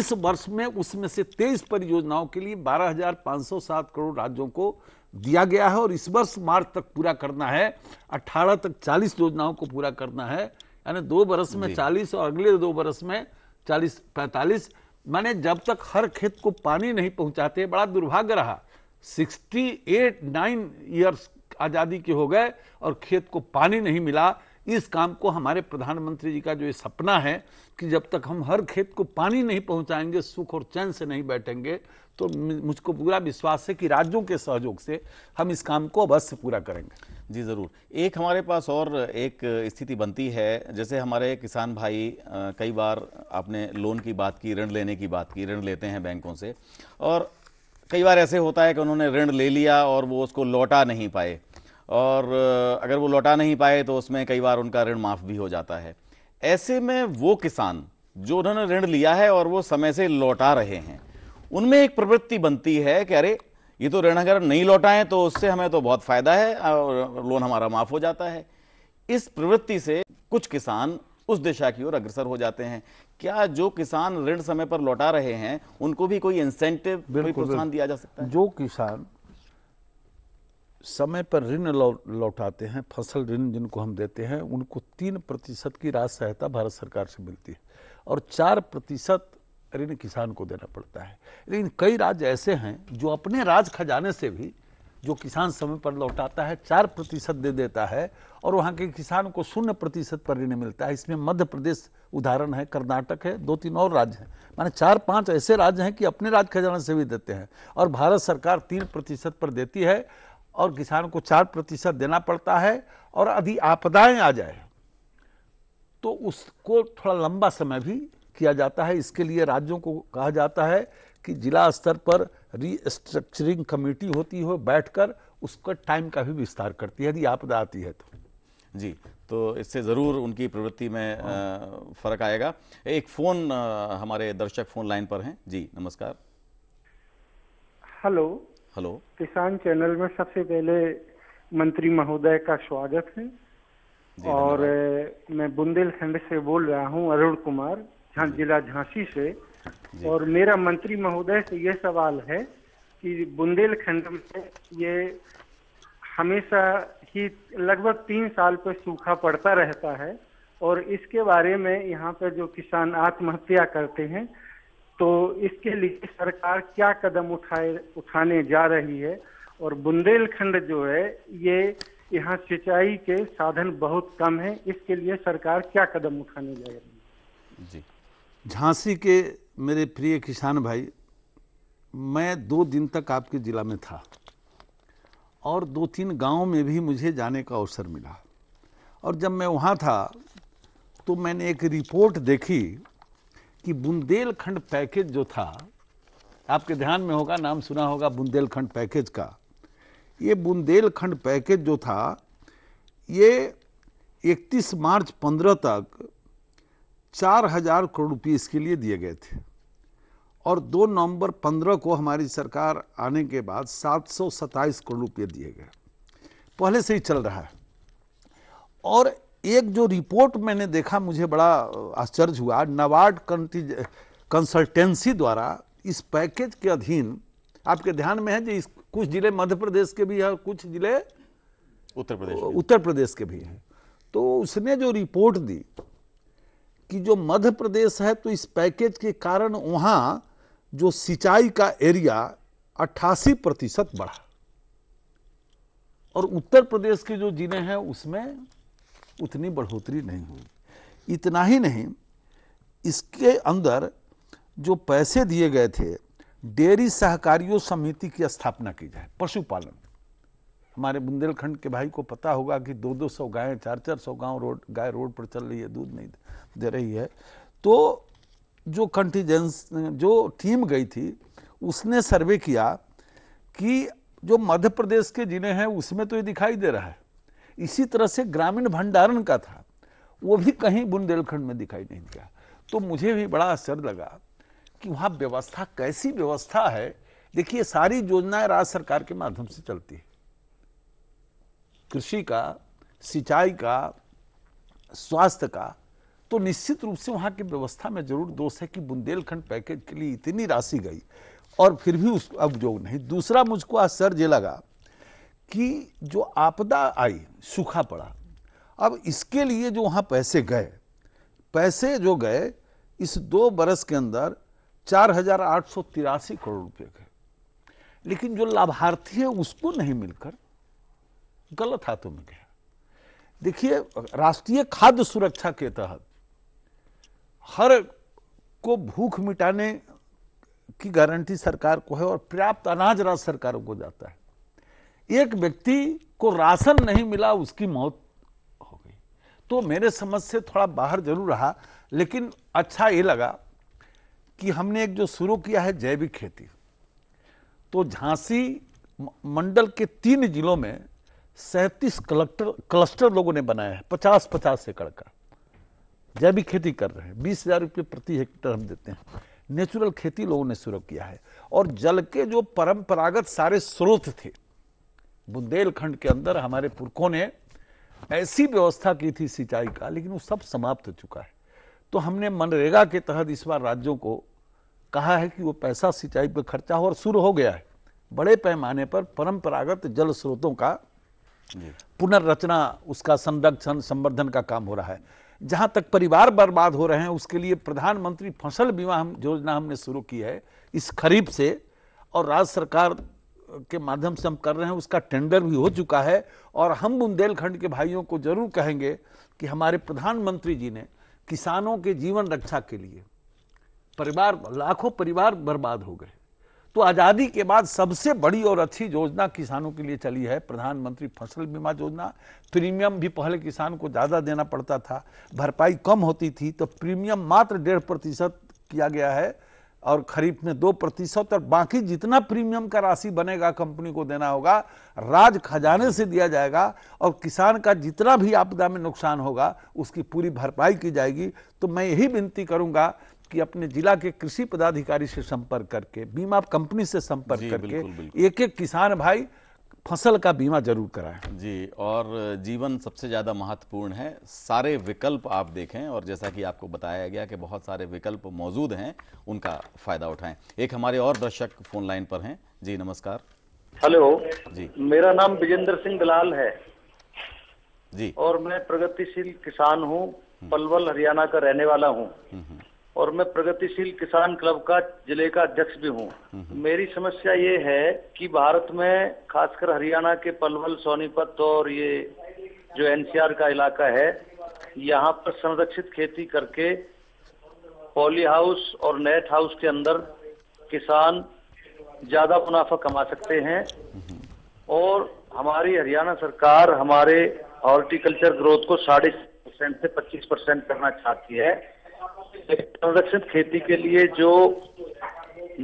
इस वर्ष में उसमें से तेईस परियोजनाओं के लिए सात करोड़ राज्यों को दिया गया है और इस वर्ष मार्च तक पूरा करना है अट्ठारह तक चालीस योजनाओं को पूरा करना है यानी दो बरस में चालीस और अगले दो बरस में चालीस पैंतालीस माने जब तक हर खेत को पानी नहीं पहुंचाते बड़ा दुर्भाग्य रहा 68 नाइन ईयर्स आज़ादी के हो गए और खेत को पानी नहीं मिला इस काम को हमारे प्रधानमंत्री जी का जो ये सपना है कि जब तक हम हर खेत को पानी नहीं पहुंचाएंगे सुख और चैन से नहीं बैठेंगे तो मुझको पूरा विश्वास है कि राज्यों के सहयोग से हम इस काम को अवश्य पूरा करेंगे जी ज़रूर एक हमारे पास और एक स्थिति बनती है जैसे हमारे किसान भाई कई बार आपने लोन की बात की ऋण लेने की बात की ऋण लेते हैं बैंकों से और कई बार ऐसे होता है कि उन्होंने ऋण ले लिया और वो उसको लौटा नहीं पाए और अगर वो लौटा नहीं पाए तो उसमें कई बार उनका ऋण माफ भी हो जाता है ऐसे में वो किसान जो उन्होंने ऋण लिया है और वो समय से लौटा रहे हैं उनमें एक प्रवृत्ति बनती है कि अरे ये तो ऋण अगर नहीं लौटाएं तो उससे हमें तो बहुत फायदा है और लोन हमारा माफ हो जाता है इस प्रवृत्ति से कुछ किसान उस दिशा की ओर अग्रसर हो जाते हैं क्या जो किसान ऋण समय पर लौटा रहे हैं उनको भी कोई इंसेंटिव प्रोत्साहन दिया जा सकता है जो किसान समय पर ऋण लौटाते हैं फसल ऋण जिनको हम देते हैं उनको तीन प्रतिशत की राज सहायता भारत सरकार से मिलती है और चार प्रतिशत ऋण किसान को देना पड़ता है लेकिन कई राज्य ऐसे हैं जो अपने राज खजाने से भी जो किसान समय पर लौटाता है चार प्रतिशत दे देता है और वहाँ के किसान को शून्य प्रतिशत पर ऋण मिलता है इसमें मध्य प्रदेश उदाहरण है कर्नाटक है दो तीन और राज्य हैं माने चार पांच ऐसे राज्य हैं कि अपने राज्य खजाना से भी देते हैं और भारत सरकार तीन प्रतिशत पर देती है और किसान को चार प्रतिशत देना पड़ता है और यदि आपदाएं आ जाए तो उसको थोड़ा लंबा समय भी किया जाता है इसके लिए राज्यों को कहा जाता है कि जिला स्तर पर रीस्ट्रक्चरिंग कमेटी होती हो बैठकर उसका टाइम का भी विस्तार करती है यदि आपदा आती है तो जी तो इससे ज़रूर उनकी प्रवृत्ति में हाँ। फ़र्क आएगा एक फ़ोन हमारे दर्शक फ़ोन लाइन पर हैं जी नमस्कार हेलो हेलो किसान चैनल में सबसे पहले मंत्री महोदय का स्वागत है और मैं बुंदेलखंड से बोल रहा हूँ अरुण कुमार जिला झांसी से और मेरा मंत्री महोदय से ये सवाल है कि बुंदेलखंड में ये हमेशा ही लगभग तीन साल पर सूखा पड़ता रहता है और इसके बारे में यहाँ पर जो किसान आत्महत्या करते हैं तो इसके लिए सरकार क्या कदम उठाए उठाने जा रही है और बुंदेलखंड जो है ये यहाँ सिंचाई के साधन बहुत कम है इसके लिए सरकार क्या कदम उठाने जा रही है जी झांसी के मेरे प्रिय किसान भाई मैं दो दिन तक आपके ज़िला में था और दो तीन गांव में भी मुझे जाने का अवसर मिला और जब मैं वहाँ था तो मैंने एक रिपोर्ट देखी कि बुंदेलखंड पैकेज जो था आपके ध्यान में होगा नाम सुना होगा बुंदेलखंड पैकेज का ये बुंदेलखंड पैकेज जो था ये 31 मार्च 15 तक 4000 करोड़ रुपये इसके लिए दिए गए थे और 2 नवंबर 15 को हमारी सरकार आने के बाद सात करोड़ रुपये दिए गए पहले से ही चल रहा है और एक जो रिपोर्ट मैंने देखा मुझे बड़ा आश्चर्य हुआ नवार्ड कंसल्टेंसी द्वारा इस पैकेज के अधीन आपके ध्यान में है जो कुछ जिले मध्य प्रदेश के भी है कुछ जिले उत्तर प्रदेश उत्तर प्रदेश के भी हैं तो उसने जो रिपोर्ट दी कि जो मध्य प्रदेश है तो इस पैकेज के कारण वहाँ जो सिंचाई का एरिया अट्ठासी प्रतिशत बढ़ा और उत्तर प्रदेश के जो जिले हैं उसमें उतनी बढ़ोतरी नहीं हुई इतना ही नहीं इसके अंदर जो पैसे दिए गए थे डेयरी सहकारियों समिति की स्थापना की जाए पशुपालन हमारे बुंदेलखंड के भाई को पता होगा कि दो दो सौ गायें चार चार सौ गाँव रोड गाय रोड पर चल रही है दूध नहीं दे रही है तो जो कंटीजेंस जो टीम गई थी उसने सर्वे किया कि जो मध्य प्रदेश के जिले हैं उसमें तो ये दिखाई दे रहा है इसी तरह से ग्रामीण भंडारण का था वो भी कहीं बुंदेलखंड में दिखाई नहीं दिया तो मुझे भी बड़ा आश्चर्य लगा कि वहाँ व्यवस्था कैसी व्यवस्था है देखिए सारी योजनाएं राज्य सरकार के माध्यम से चलती है कृषि का सिंचाई का स्वास्थ्य का तो निश्चित रूप से वहाँ की व्यवस्था में जरूर दोष है कि बुंदेलखंड पैकेज के लिए इतनी राशि गई और फिर भी उस अब जो नहीं दूसरा मुझको आश्चर्य लगा कि जो आपदा आई सूखा पड़ा अब इसके लिए जो वहाँ पैसे गए पैसे जो गए इस दो बरस के अंदर चार हजार आठ सौ तिरासी करोड़ रुपए गए लेकिन जो लाभार्थी है उसको नहीं मिलकर गलत हाथों में गया देखिए राष्ट्रीय खाद्य सुरक्षा के तहत हर को भूख मिटाने की गारंटी सरकार को है और पर्याप्त अनाज राज्य सरकारों को जाता है एक व्यक्ति को राशन नहीं मिला उसकी मौत हो गई तो मेरे समझ से थोड़ा बाहर जरूर रहा लेकिन अच्छा ये लगा कि हमने एक जो शुरू किया है जैविक खेती तो झांसी मंडल के तीन जिलों में सैंतीस कलेक्टर क्लस्टर लोगों ने बनाया है पचास पचास एकड़ का जैविक खेती कर रहे हैं बीस हजार रुपये प्रति हेक्टर हम देते हैं नेचुरल खेती लोगों ने शुरू किया है और जल के जो परंपरागत सारे स्रोत थे बुंदेलखंड के अंदर हमारे पुरखों ने ऐसी व्यवस्था की थी सिंचाई का लेकिन वो सब समाप्त हो चुका है तो हमने मनरेगा के तहत इस बार राज्यों को कहा है कि वो पैसा सिंचाई पर खर्चा हो और शुरू हो गया है बड़े पैमाने पर परंपरागत जल स्रोतों का पुनर्रचना उसका संरक्षण संवर्धन का काम हो रहा है जहां तक परिवार बर्बाद हो रहे हैं उसके लिए प्रधानमंत्री फसल बीमा हम योजना हमने शुरू की है इस खरीफ से और राज्य सरकार के माध्यम से हम कर रहे हैं उसका टेंडर भी हो चुका है और हम बुंदेलखंड के भाइयों को जरूर कहेंगे कि हमारे प्रधानमंत्री जी ने किसानों के जीवन रक्षा के लिए परिवार लाखों परिवार बर्बाद हो गए तो आज़ादी के बाद सबसे बड़ी और अच्छी योजना किसानों के लिए चली है प्रधानमंत्री फसल बीमा योजना प्रीमियम भी पहले किसान को ज़्यादा देना पड़ता था भरपाई कम होती थी तो प्रीमियम मात्र डेढ़ प्रतिशत किया गया है और खरीफ में दो प्रतिशत और बाकी जितना प्रीमियम का राशि बनेगा कंपनी को देना होगा राज खजाने से दिया जाएगा और किसान का जितना भी आपदा में नुकसान होगा उसकी पूरी भरपाई की जाएगी तो मैं यही विनती करूंगा कि अपने जिला के कृषि पदाधिकारी से संपर्क करके बीमा कंपनी से संपर्क करके बिल्कुल, बिल्कुल। एक एक किसान भाई फसल का बीमा जरूर कराएं जी और जीवन सबसे ज़्यादा महत्वपूर्ण है सारे विकल्प आप देखें और जैसा कि आपको बताया गया कि बहुत सारे विकल्प मौजूद हैं उनका फ़ायदा उठाएं एक हमारे और दर्शक फ़ोन लाइन पर हैं जी नमस्कार हेलो जी मेरा नाम विजेंद्र सिंह दलाल है जी और मैं प्रगतिशील किसान हूँ पलवल हरियाणा का रहने वाला हूँ हम्म, हम्म। और मैं प्रगतिशील किसान क्लब का जिले का अध्यक्ष भी हूँ मेरी समस्या ये है कि भारत में खासकर हरियाणा के पलवल सोनीपत और ये जो एनसीआर का इलाका है यहाँ पर संरक्षित खेती करके पॉली हाउस और नेट हाउस के अंदर किसान ज्यादा मुनाफा कमा सकते हैं और हमारी हरियाणा सरकार हमारे हॉर्टिकल्चर ग्रोथ को साढ़े परसेंट से पच्चीस परसेंट करना चाहती है संरक्षित खेती के लिए जो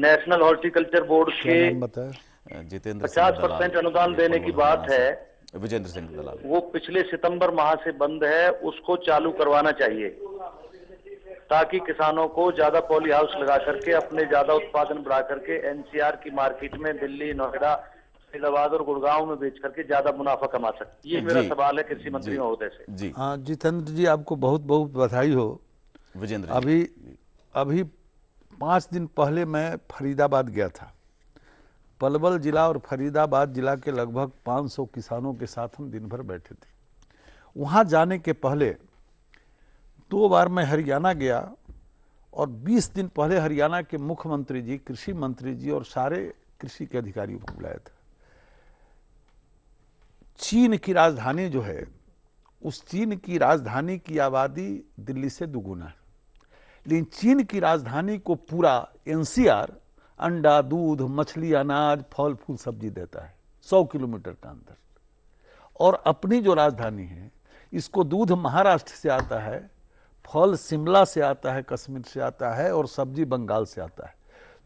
नेशनल हॉर्टिकल्चर बोर्ड के जितेंद्र पचास परसेंट अनुदान देने की बात है विजेंद्र सिंह दलाल वो पिछले सितंबर माह से बंद है उसको चालू करवाना चाहिए ताकि किसानों को ज्यादा पॉली हाउस लगा करके अपने ज्यादा उत्पादन बढ़ा करके एनसीआर की मार्केट में दिल्ली नोएडा फरीदाबाद और गुड़गांव में बेच करके ज्यादा मुनाफा कमा सकते ये मेरा सवाल है कृषि मंत्री महोदय से जी हाँ, जितेंद्र जी आपको बहुत बहुत बधाई हो विजेंद्र अभी अभी पाँच दिन पहले मैं फरीदाबाद गया था पलवल ज़िला और फरीदाबाद ज़िला के लगभग 500 किसानों के साथ हम दिन भर बैठे थे वहाँ जाने के पहले दो बार मैं हरियाणा गया और 20 दिन पहले हरियाणा के मुख्यमंत्री जी कृषि मंत्री जी और सारे कृषि के अधिकारियों को बुलाए था चीन की राजधानी जो है उस चीन की राजधानी की आबादी दिल्ली से दुगुना है लेकिन चीन की राजधानी को पूरा एनसीआर अंडा दूध मछली अनाज फल फूल सब्जी देता है सौ किलोमीटर का अंदर और अपनी जो राजधानी है इसको दूध महाराष्ट्र से आता है फल शिमला से आता है कश्मीर से आता है और सब्जी बंगाल से आता है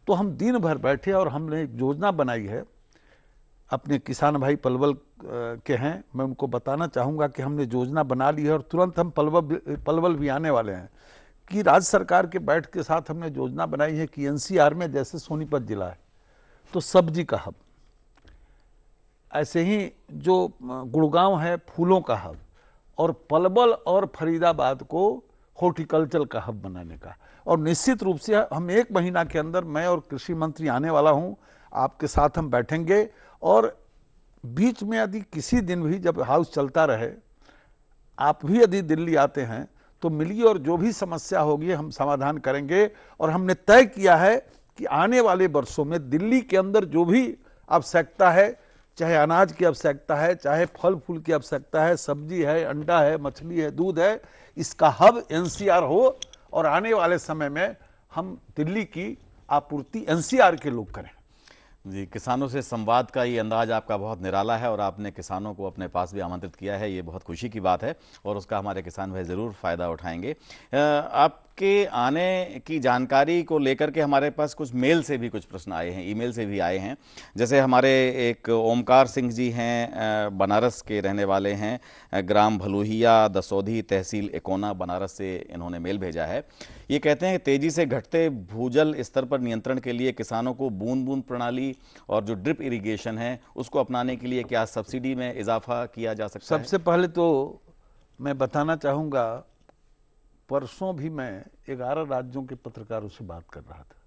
तो हम दिन भर बैठे और हमने एक योजना बनाई है अपने किसान भाई पलवल के हैं मैं उनको बताना चाहूँगा कि हमने योजना बना ली है और तुरंत हम पलवल पलवल भी आने वाले हैं कि राज्य सरकार के बैठ के साथ हमने योजना बनाई है कि एनसीआर में जैसे सोनीपत जिला है तो सब्जी का हब ऐसे ही जो गुड़गांव है फूलों का हब और पलबल और फरीदाबाद को हॉर्टिकल्चर का हब बनाने का और निश्चित रूप से हम एक महीना के अंदर मैं और कृषि मंत्री आने वाला हूं आपके साथ हम बैठेंगे और बीच में यदि किसी दिन भी जब हाउस चलता रहे आप भी यदि दिल्ली आते हैं तो मिलिए और जो भी समस्या होगी हम समाधान करेंगे और हमने तय किया है कि आने वाले वर्षों में दिल्ली के अंदर जो भी आवश्यकता है चाहे अनाज की आवश्यकता है चाहे फल फूल की आवश्यकता है सब्जी है अंडा है मछली है दूध है इसका हब एनसीआर हो और आने वाले समय में हम दिल्ली की आपूर्ति एनसीआर के लोग करें जी किसानों से संवाद का ये अंदाज आपका बहुत निराला है और आपने किसानों को अपने पास भी आमंत्रित किया है ये बहुत खुशी की बात है और उसका हमारे किसान भाई ज़रूर फ़ायदा उठाएंगे आप के आने की जानकारी को लेकर के हमारे पास कुछ मेल से भी कुछ प्रश्न आए हैं ईमेल से भी आए हैं जैसे हमारे एक ओमकार सिंह जी हैं बनारस के रहने वाले हैं ग्राम भलुहिया दसौधी तहसील एकोना बनारस से इन्होंने मेल भेजा है ये कहते हैं तेजी से घटते भूजल स्तर पर नियंत्रण के लिए किसानों को बूंद बूंद प्रणाली और जो ड्रिप इरीगेशन है उसको अपनाने के लिए क्या सब्सिडी में इजाफा किया जा सकता सबसे है सबसे पहले तो मैं बताना चाहूँगा परसों भी मैं ग्यारह राज्यों के पत्रकारों से बात कर रहा था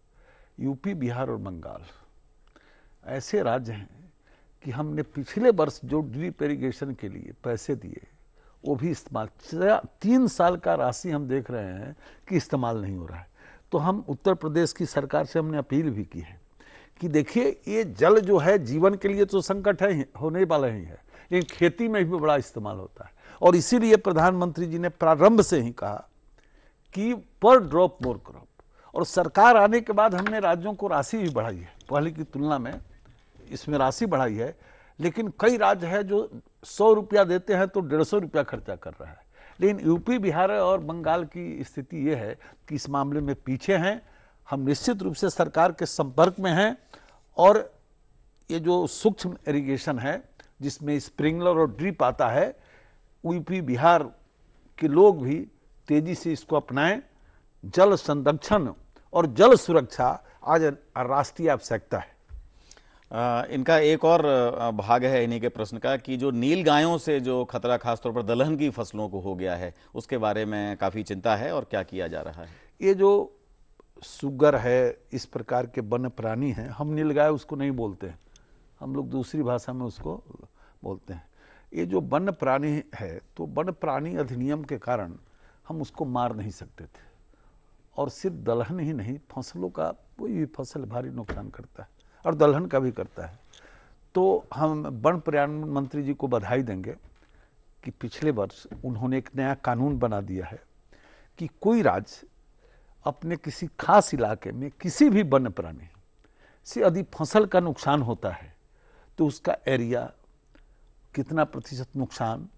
यूपी बिहार और बंगाल ऐसे राज्य हैं कि हमने पिछले वर्ष जो ड्रीप इरीगेशन के लिए पैसे दिए वो भी इस्तेमाल तीन साल का राशि हम देख रहे हैं कि इस्तेमाल नहीं हो रहा है तो हम उत्तर प्रदेश की सरकार से हमने अपील भी की है कि देखिए ये जल जो है जीवन के लिए तो संकट है होने वाला ही है लेकिन खेती में भी बड़ा इस्तेमाल होता है और इसीलिए प्रधानमंत्री जी ने प्रारंभ से ही कहा कि पर ड्रॉप मोर क्रॉप और सरकार आने के बाद हमने राज्यों को राशि भी बढ़ाई है पहले की तुलना में इसमें राशि बढ़ाई है लेकिन कई राज्य है जो सौ रुपया देते हैं तो डेढ़ सौ रुपया खर्चा कर रहा है लेकिन यूपी बिहार और बंगाल की स्थिति ये है कि इस मामले में पीछे हैं हम निश्चित रूप से सरकार के संपर्क में हैं और ये जो सूक्ष्म इरिगेशन है जिसमें स्प्रिंगलर और ड्रिप आता है यूपी बिहार के लोग भी तेजी से इसको अपनाएं जल संरक्षण और जल सुरक्षा आज राष्ट्रीय आवश्यकता है आ, इनका एक और भाग है इन्हीं के प्रश्न का कि जो नील गायों से जो खतरा खासतौर पर दलहन की फसलों को हो गया है उसके बारे में काफ़ी चिंता है और क्या किया जा रहा है ये जो सुगर है इस प्रकार के वन प्राणी हैं हम नील गाय उसको नहीं बोलते हैं हम लोग दूसरी भाषा में उसको बोलते हैं ये जो वन प्राणी है तो वन प्राणी अधिनियम के कारण हम उसको मार नहीं सकते थे और सिर्फ दलहन ही नहीं फसलों का कोई भी फसल भारी नुकसान करता है और दलहन का भी करता है तो हम वन पर्यावरण मंत्री जी को बधाई देंगे कि पिछले वर्ष उन्होंने एक नया कानून बना दिया है कि कोई राज्य अपने किसी खास इलाके में किसी भी वन्य प्राणी से यदि फसल का नुकसान होता है तो उसका एरिया कितना प्रतिशत नुकसान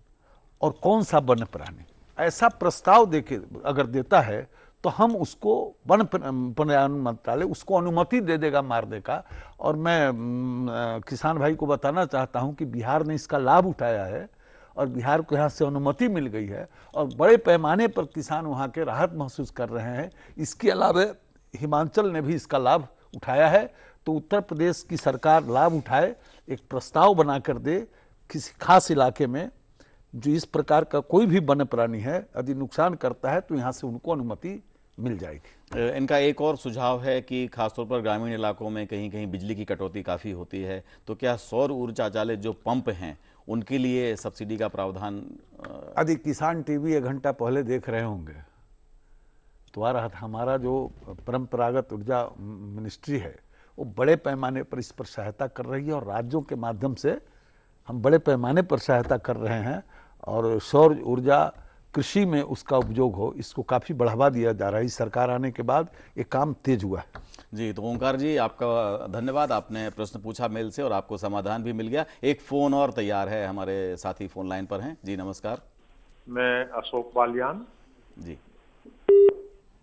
और कौन सा वन्य प्राणी ऐसा प्रस्ताव के अगर देता है तो हम उसको वन पर्यावरण मंत्रालय उसको अनुमति दे देगा मारने का और मैं किसान भाई को बताना चाहता हूं कि बिहार ने इसका लाभ उठाया है और बिहार को यहाँ से अनुमति मिल गई है और बड़े पैमाने पर किसान वहाँ के राहत महसूस कर रहे हैं इसके अलावा हिमाचल ने भी इसका लाभ उठाया है तो उत्तर प्रदेश की सरकार लाभ उठाए एक प्रस्ताव बना कर दे किसी खास इलाके में जो इस प्रकार का कोई भी वन्य प्राणी है यदि नुकसान करता है तो यहाँ से उनको अनुमति मिल जाएगी इनका एक और सुझाव है कि खासतौर पर ग्रामीण इलाकों में कहीं कहीं बिजली की कटौती काफ़ी होती है तो क्या सौर ऊर्जा जाले जो पंप हैं उनके लिए सब्सिडी का प्रावधान यदि किसान टीवी एक घंटा पहले देख रहे होंगे तो आ रहा था हमारा जो परंपरागत ऊर्जा मिनिस्ट्री है वो बड़े पैमाने पर इस पर सहायता कर रही है और राज्यों के माध्यम से हम बड़े पैमाने पर सहायता कर रहे हैं और सौर ऊर्जा कृषि में उसका उपयोग हो इसको काफ़ी बढ़ावा दिया जा रहा है इस सरकार आने के बाद ये काम तेज हुआ है जी तो ओंकार जी आपका धन्यवाद आपने प्रश्न पूछा मेल से और आपको समाधान भी मिल गया एक फ़ोन और तैयार है हमारे साथी फ़ोन लाइन पर हैं जी नमस्कार मैं अशोक बालियान जी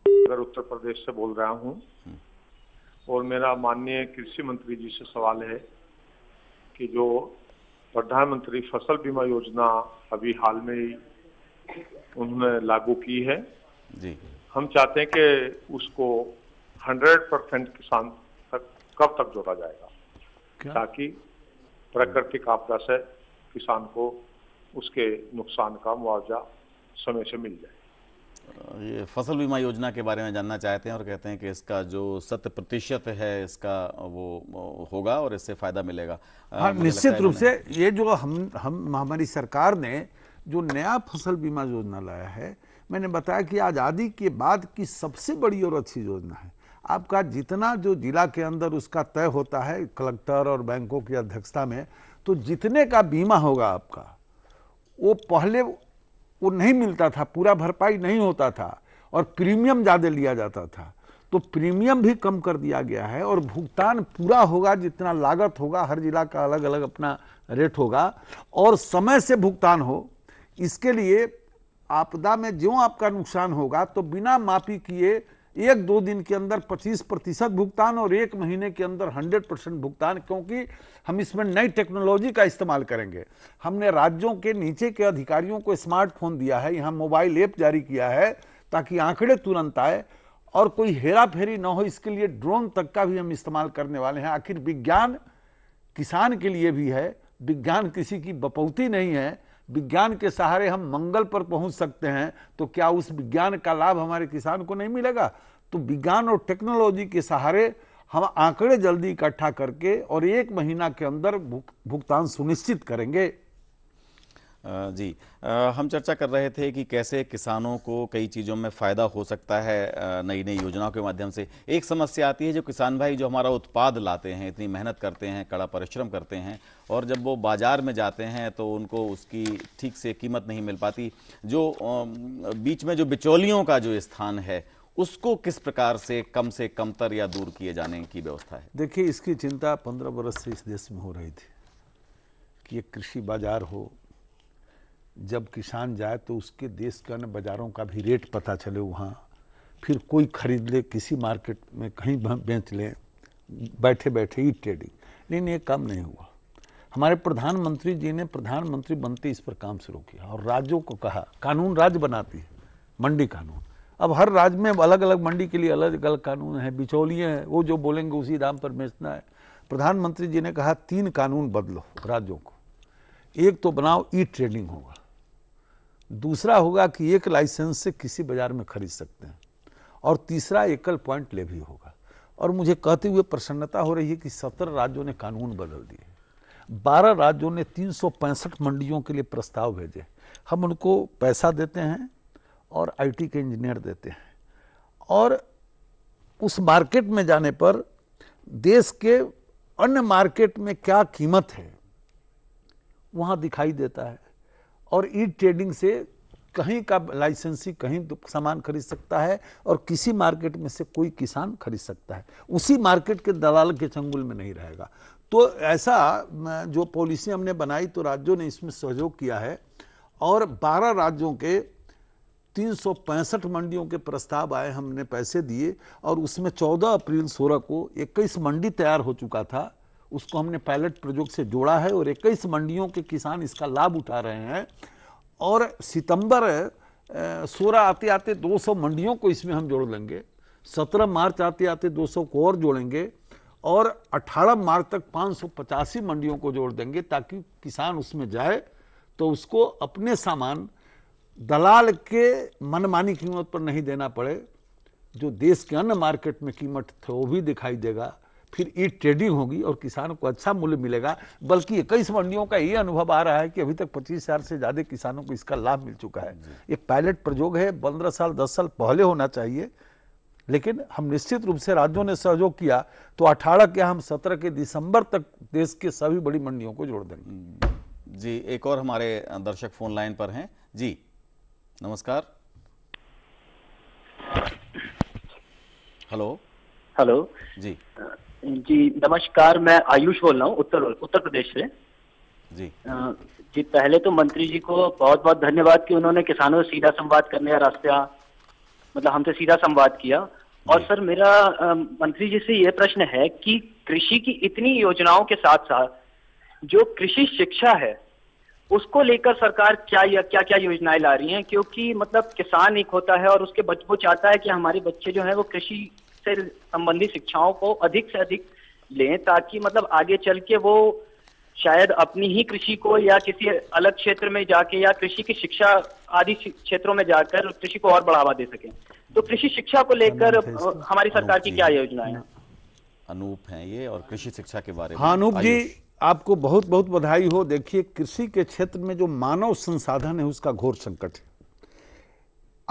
अगर उत्तर प्रदेश से बोल रहा हूँ हम्म। और मेरा माननीय कृषि मंत्री जी से सवाल है कि जो प्रधानमंत्री फसल बीमा योजना अभी हाल में ही उन्होंने लागू की है जी हम चाहते हैं कि उसको 100 परसेंट किसान तक कब तक जोड़ा जाएगा क्या? ताकि प्राकृतिक आपदा से किसान को उसके नुकसान का मुआवजा समय से मिल जाए ये फसल बीमा योजना के बारे में जानना चाहते हैं और कहते हैं कि इसका जो शत प्रतिशत है इसका वो होगा और इससे फायदा मिलेगा हाँ निश्चित रूप से ये जो हम हम हमारी सरकार ने जो नया फसल बीमा योजना लाया है मैंने बताया कि आज़ादी के बाद की सबसे बड़ी और अच्छी योजना है आपका जितना जो जिला के अंदर उसका तय होता है कलेक्टर और बैंकों की अध्यक्षता में तो जितने का बीमा होगा आपका वो पहले वो नहीं मिलता था पूरा भरपाई नहीं होता था और प्रीमियम ज़्यादा लिया जाता था तो प्रीमियम भी कम कर दिया गया है और भुगतान पूरा होगा जितना लागत होगा हर जिला का अलग अलग अपना रेट होगा और समय से भुगतान हो इसके लिए आपदा में जो आपका नुकसान होगा तो बिना माफी किए एक दो दिन के अंदर 25 प्रतिशत भुगतान और एक महीने के अंदर 100 परसेंट भुगतान क्योंकि हम इसमें नई टेक्नोलॉजी का इस्तेमाल करेंगे हमने राज्यों के नीचे के अधिकारियों को स्मार्टफोन दिया है यहाँ मोबाइल ऐप जारी किया है ताकि आंकड़े तुरंत आए और कोई हेरा फेरी ना हो इसके लिए ड्रोन तक का भी हम इस्तेमाल करने वाले हैं आखिर विज्ञान किसान के लिए भी है विज्ञान किसी की बपौती नहीं है विज्ञान के सहारे हम मंगल पर पहुंच सकते हैं तो क्या उस विज्ञान का लाभ हमारे किसान को नहीं मिलेगा तो विज्ञान और टेक्नोलॉजी के सहारे हम आंकड़े जल्दी इकट्ठा करके और एक महीना के अंदर भुगतान सुनिश्चित करेंगे जी हम चर्चा कर रहे थे कि कैसे किसानों को कई चीज़ों में फ़ायदा हो सकता है नई नई योजनाओं के माध्यम से एक समस्या आती है जो किसान भाई जो हमारा उत्पाद लाते हैं इतनी मेहनत करते हैं कड़ा परिश्रम करते हैं और जब वो बाज़ार में जाते हैं तो उनको उसकी ठीक से कीमत नहीं मिल पाती जो बीच में जो बिचौलियों का जो स्थान है उसको किस प्रकार से कम से कमतर या दूर किए जाने की व्यवस्था है देखिए इसकी चिंता पंद्रह बरस से इस देश में हो रही थी कि एक कृषि बाजार हो जब किसान जाए तो उसके देश का न बाज़ारों का भी रेट पता चले वहाँ फिर कोई खरीद ले किसी मार्केट में कहीं बेच लें बैठे बैठे ही ट्रेडिंग लेकिन ये काम नहीं हुआ हमारे प्रधानमंत्री जी ने प्रधानमंत्री बनते इस पर काम शुरू किया और राज्यों को कहा कानून राज्य बनाती है मंडी कानून अब हर राज्य में अलग अलग मंडी के लिए अलग अलग कानून है बिचौलिए हैं वो जो बोलेंगे उसी दाम पर बेचना है प्रधानमंत्री जी ने कहा तीन कानून बदलो राज्यों को एक तो बनाओ ई ट्रेडिंग होगा दूसरा होगा कि एक लाइसेंस से किसी बाजार में खरीद सकते हैं और तीसरा एकल पॉइंट ले भी होगा और मुझे कहते हुए प्रसन्नता हो रही है कि सत्रह राज्यों ने कानून बदल दिए बारह राज्यों ने तीन मंडियों के लिए प्रस्ताव भेजे हम उनको पैसा देते हैं और आईटी के इंजीनियर देते हैं और उस मार्केट में जाने पर देश के अन्य मार्केट में क्या कीमत है वहाँ दिखाई देता है और ई ट्रेडिंग से कहीं का लाइसेंसी कहीं तो सामान खरीद सकता है और किसी मार्केट में से कोई किसान खरीद सकता है उसी मार्केट के दलाल के चंगुल में नहीं रहेगा तो ऐसा जो पॉलिसी हमने बनाई तो राज्यों ने इसमें सहयोग किया है और 12 राज्यों के तीन मंडियों के प्रस्ताव आए हमने पैसे दिए और उसमें 14 अप्रैल 16 को 21 मंडी तैयार हो चुका था उसको हमने पायलट प्रोजेक्ट से जोड़ा है और इक्कीस मंडियों के किसान इसका लाभ उठा रहे हैं और सितंबर सोलह आते आते 200 मंडियों को इसमें हम जोड़ लेंगे 17 मार्च आते आते 200 को और जोड़ेंगे और 18 मार्च तक पाँच मंडियों को जोड़ देंगे ताकि किसान उसमें जाए तो उसको अपने सामान दलाल के मनमानी कीमत पर नहीं देना पड़े जो देश के अन्य मार्केट में कीमत थे वो भी दिखाई देगा फिर ई ट्रेडिंग होगी और किसानों को अच्छा मूल्य मिलेगा बल्कि कई मंडियों का ये अनुभव आ रहा है कि अभी तक पच्चीस हजार से ज़्यादा किसानों को इसका लाभ मिल चुका है ये पायलट प्रयोग है पंद्रह साल दस साल पहले होना चाहिए लेकिन हम निश्चित रूप से राज्यों ने सहयोग किया तो अठारह के हम सत्रह के दिसंबर तक देश के सभी बड़ी मंडियों को जोड़ देंगे हम्म। जी एक और हमारे दर्शक फोन लाइन पर हैं जी नमस्कार हेलो हेलो जी जी नमस्कार मैं आयुष बोल रहा हूँ उत्तर उत्तर प्रदेश से जी जी पहले तो मंत्री जी को बहुत बहुत धन्यवाद कि उन्होंने किसानों से सीधा संवाद करने का रास्ता मतलब हमसे सीधा संवाद किया और सर मेरा मंत्री जी से यह प्रश्न है कि कृषि की इतनी योजनाओं के साथ साथ जो कृषि शिक्षा है उसको लेकर सरकार क्या या, क्या क्या योजनाएं ला रही हैं क्योंकि मतलब किसान एक होता है और उसके बच चाहता है कि हमारे बच्चे जो हैं वो कृषि से संबंधित शिक्षाओं को अधिक से अधिक लें ताकि मतलब आगे चल के वो शायद अपनी ही कृषि को या किसी अलग क्षेत्र में जाके या कृषि की शिक्षा आदि क्षेत्रों में जाकर कृषि को और बढ़ावा दे सके तो कृषि शिक्षा को लेकर हमारी सरकार की क्या योजना है अनूप है ये और कृषि शिक्षा के बारे में हाँ अनूप जी आपको बहुत बहुत बधाई हो देखिए कृषि के क्षेत्र में जो मानव संसाधन है उसका घोर संकट है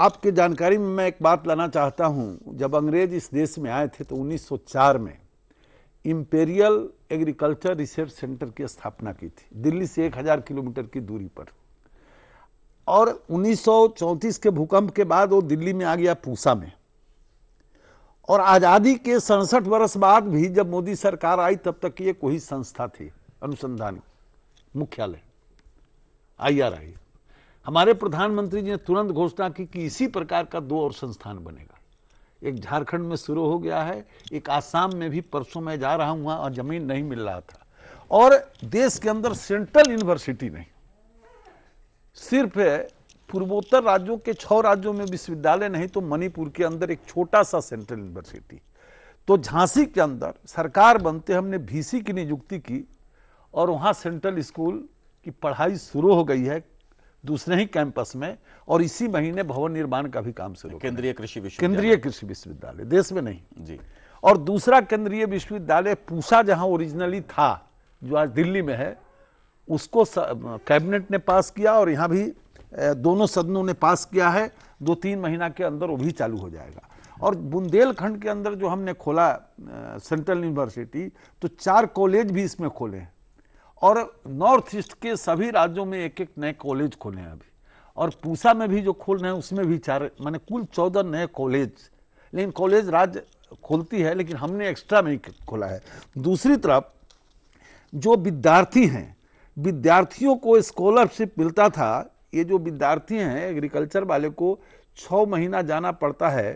आपकी जानकारी में मैं एक बात लाना चाहता हूं जब अंग्रेज इस देश में आए थे तो 1904 में इंपेरियल एग्रीकल्चर रिसर्च सेंटर की स्थापना की थी दिल्ली से 1000 किलोमीटर की दूरी पर और उन्नीस के भूकंप के बाद वो दिल्ली में आ गया पूसा में और आज़ादी के सड़सठ वर्ष बाद भी जब मोदी सरकार आई तब तक ये कोई संस्था थी अनुसंधान मुख्यालय आई आर आई हमारे प्रधानमंत्री जी ने तुरंत घोषणा की कि इसी प्रकार का दो और संस्थान बनेगा एक झारखंड में शुरू हो गया है एक आसाम में भी परसों मैं जा रहा हूँ वहाँ और जमीन नहीं मिल रहा था और देश के अंदर सेंट्रल यूनिवर्सिटी नहीं सिर्फ पूर्वोत्तर राज्यों के छः राज्यों में विश्वविद्यालय नहीं तो मणिपुर के अंदर एक छोटा सा सेंट्रल यूनिवर्सिटी तो झांसी के अंदर सरकार बनते हमने भीसी की नियुक्ति की और वहाँ सेंट्रल स्कूल की पढ़ाई शुरू हो गई है दूसरे ही कैंपस में और इसी महीने भवन निर्माण का भी काम शुरू केंद्रीय कृषि केंद्रीय कृषि विश्वविद्यालय देश में नहीं जी और दूसरा केंद्रीय विश्वविद्यालय पूसा जहां ओरिजिनली था जो आज दिल्ली में है उसको कैबिनेट ने पास किया और यहाँ भी दोनों सदनों ने पास किया है दो तीन महीना के अंदर वो भी चालू हो जाएगा और बुंदेलखंड के अंदर जो हमने खोला सेंट्रल यूनिवर्सिटी तो चार कॉलेज भी इसमें खोले हैं और नॉर्थ ईस्ट के सभी राज्यों में एक एक नए कॉलेज खोले हैं अभी और पूसा में भी जो खोल रहे हैं उसमें भी चार मैंने कुल चौदह नए कॉलेज लेकिन कॉलेज राज्य खोलती है लेकिन हमने एक्स्ट्रा नहीं खोला है दूसरी तरफ जो विद्यार्थी हैं विद्यार्थियों को स्कॉलरशिप मिलता था ये जो विद्यार्थी हैं एग्रीकल्चर वाले को छः महीना जाना पड़ता है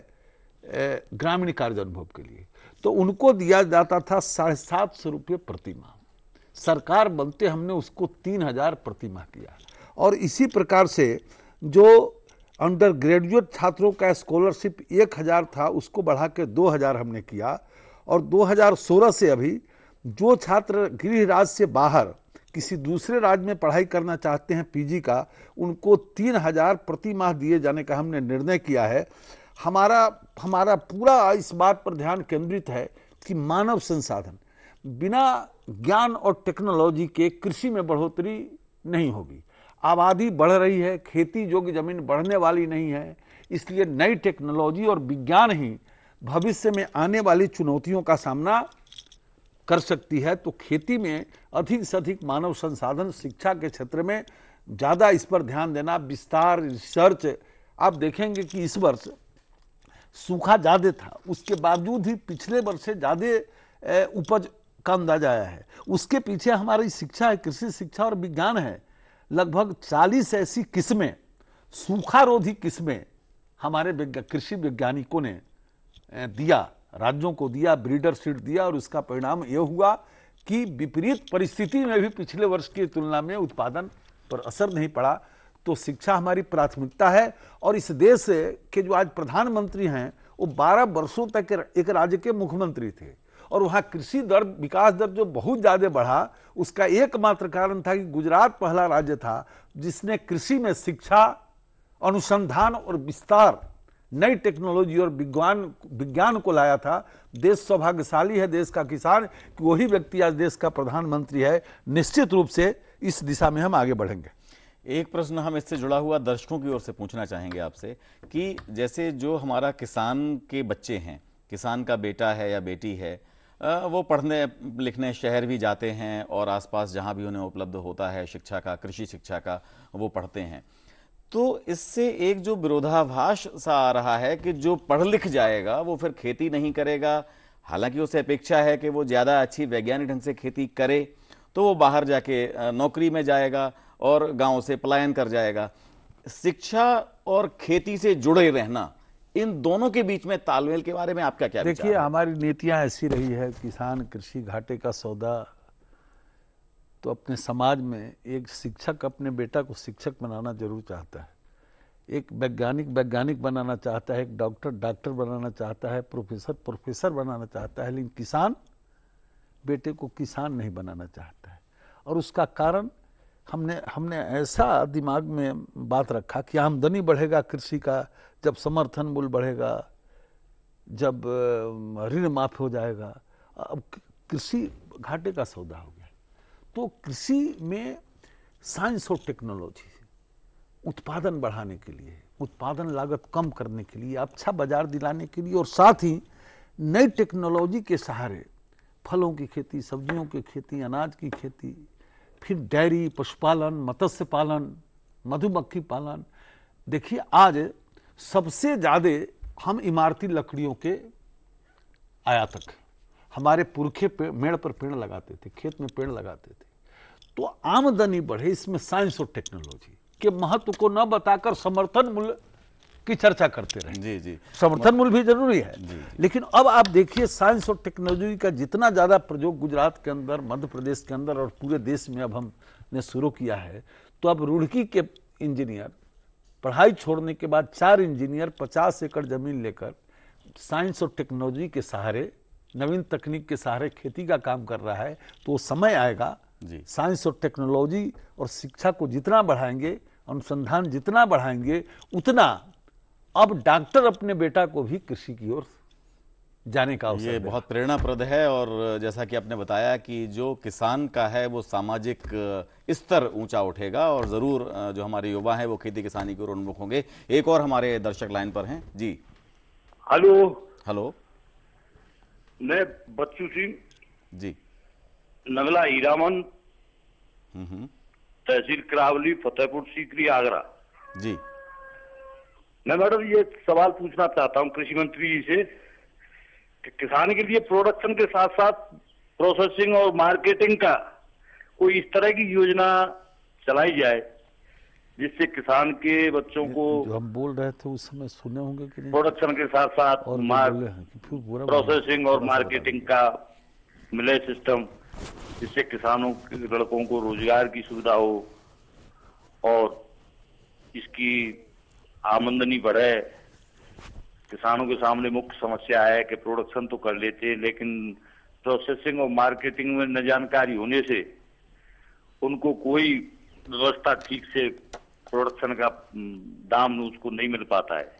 ग्रामीण कार्य अनुभव के लिए तो उनको दिया जाता था साढ़े सात सौ रुपये प्रतिमा सरकार बनते हमने उसको तीन हजार प्रतिमाह किया और इसी प्रकार से जो अंडर ग्रेजुएट छात्रों का स्कॉलरशिप एक हज़ार था उसको बढ़ा के दो हज़ार हमने किया और 2016 से अभी जो छात्र गृह राज्य से बाहर किसी दूसरे राज्य में पढ़ाई करना चाहते हैं पीजी का उनको तीन हज़ार प्रति माह दिए जाने का हमने निर्णय किया है हमारा हमारा पूरा इस बात पर ध्यान केंद्रित है कि मानव संसाधन बिना ज्ञान और टेक्नोलॉजी के कृषि में बढ़ोतरी नहीं होगी आबादी बढ़ रही है खेती योग्य जमीन बढ़ने वाली नहीं है इसलिए नई टेक्नोलॉजी और विज्ञान ही भविष्य में आने वाली चुनौतियों का सामना कर सकती है तो खेती में अधिक से अधिक मानव संसाधन शिक्षा के क्षेत्र में ज़्यादा इस पर ध्यान देना विस्तार रिसर्च आप देखेंगे कि इस वर्ष सूखा ज़्यादा था उसके बावजूद ही पिछले वर्ष से ज़्यादा उपज का अंदाजा आया है उसके पीछे हमारी शिक्षा है कृषि शिक्षा और विज्ञान है लगभग 40 ऐसी किस्में सूखारोधी किस्में हमारे कृषि वैज्ञानिकों ने दिया राज्यों को दिया ब्रीडर सीट दिया और उसका परिणाम यह हुआ कि विपरीत परिस्थिति में भी पिछले वर्ष की तुलना में उत्पादन पर असर नहीं पड़ा तो शिक्षा हमारी प्राथमिकता है और इस देश के जो आज प्रधानमंत्री हैं वो 12 वर्षों तक एक राज्य के मुख्यमंत्री थे और वहाँ कृषि दर विकास दर जो बहुत ज़्यादा बढ़ा उसका एकमात्र कारण था कि गुजरात पहला राज्य था जिसने कृषि में शिक्षा अनुसंधान और विस्तार नई टेक्नोलॉजी और विज्ञान विज्ञान को लाया था देश सौभाग्यशाली है देश का किसान कि वही व्यक्ति आज देश का प्रधानमंत्री है निश्चित रूप से इस दिशा में हम आगे बढ़ेंगे एक प्रश्न हम इससे जुड़ा हुआ दर्शकों की ओर से पूछना चाहेंगे आपसे कि जैसे जो हमारा किसान के बच्चे हैं किसान का बेटा है या बेटी है वो पढ़ने लिखने शहर भी जाते हैं और आसपास जहाँ भी उन्हें उपलब्ध होता है शिक्षा का कृषि शिक्षा का वो पढ़ते हैं तो इससे एक जो विरोधाभास सा आ रहा है कि जो पढ़ लिख जाएगा वो फिर खेती नहीं करेगा हालांकि उसे अपेक्षा है कि वो ज़्यादा अच्छी वैज्ञानिक ढंग से खेती करे तो वो बाहर जाके नौकरी में जाएगा और गांव से पलायन कर जाएगा शिक्षा और खेती से जुड़े रहना इन दोनों के बीच में तालमेल के बारे में आपका क्या देखिए हमारी नीतियां ऐसी रही है किसान कृषि घाटे का सौदा तो अपने समाज में एक शिक्षक अपने बेटा को शिक्षक बनाना जरूर चाहता है एक वैज्ञानिक वैज्ञानिक बनाना चाहता है एक डॉक्टर डॉक्टर बनाना चाहता है प्रोफेसर प्रोफेसर बनाना चाहता है लेकिन किसान बेटे को किसान नहीं बनाना चाहता है और उसका कारण हमने हमने ऐसा दिमाग में बात रखा कि आमदनी बढ़ेगा कृषि का जब समर्थन मूल्य बढ़ेगा जब ऋण माफ हो जाएगा अब कृषि घाटे का सौदा हो गया तो कृषि में साइंस और टेक्नोलॉजी उत्पादन बढ़ाने के लिए उत्पादन लागत कम करने के लिए अच्छा बाजार दिलाने के लिए और साथ ही नई टेक्नोलॉजी के सहारे फलों की खेती सब्जियों की खेती अनाज की खेती फिर डेयरी पशुपालन मत्स्य पालन मधुमक्खी पालन देखिए आज सबसे ज़्यादा हम इमारती लकड़ियों के आयातक हमारे पुरखे मेड़ पर पेड़ लगाते थे खेत में पेड़ लगाते थे तो आमदनी बढ़े इसमें साइंस और टेक्नोलॉजी के महत्व को न बताकर समर्थन मूल्य की चर्चा करते रहे जी जी समर्थन मूल्य भी जरूरी है जी, जी। लेकिन अब आप देखिए साइंस और टेक्नोलॉजी का जितना ज़्यादा प्रयोग गुजरात के अंदर मध्य प्रदेश के अंदर और पूरे देश में अब हमने शुरू किया है तो अब रुड़की के इंजीनियर पढ़ाई छोड़ने के बाद चार इंजीनियर पचास एकड़ जमीन लेकर साइंस और टेक्नोलॉजी के सहारे नवीन तकनीक के सहारे खेती का काम कर रहा है तो समय आएगा जी साइंस और टेक्नोलॉजी और शिक्षा को जितना बढ़ाएंगे अनुसंधान जितना बढ़ाएंगे उतना अब डॉक्टर अपने बेटा को भी कृषि की ओर जाने का ये बहुत प्रेरणाप्रद है और जैसा कि आपने बताया कि जो किसान का है वो सामाजिक स्तर ऊंचा उठेगा और ज़रूर जो हमारे युवा हैं वो खेती किसानी की ओर उन्मुख होंगे एक और हमारे दर्शक लाइन पर हैं जी हेलो हेलो मैं बच्चू सिंह जी नगला हीरामन तहसील करावली फतेहपुर सीकरी आगरा जी मैं मैडम ये सवाल पूछना चाहता हूँ कृषि मंत्री जी से कि किसान के लिए प्रोडक्शन के साथ साथ प्रोसेसिंग और मार्केटिंग का कोई इस तरह की योजना चलाई जाए जिससे किसान के बच्चों को जो हम बोल रहे थे उस समय सुने होंगे कि प्रोडक्शन के साथ साथ और प्रोसेसिंग और मार्केटिंग का मिले सिस्टम जिससे किसानों के लड़कों को रोजगार की सुविधा हो और इसकी आमंदनी बढ़े किसानों के सामने मुख्य समस्या है कि प्रोडक्शन तो कर लेते लेकिन प्रोसेसिंग और मार्केटिंग में न जानकारी होने से उनको कोई व्यवस्था ठीक से प्रोडक्शन का दाम उसको नहीं मिल पाता है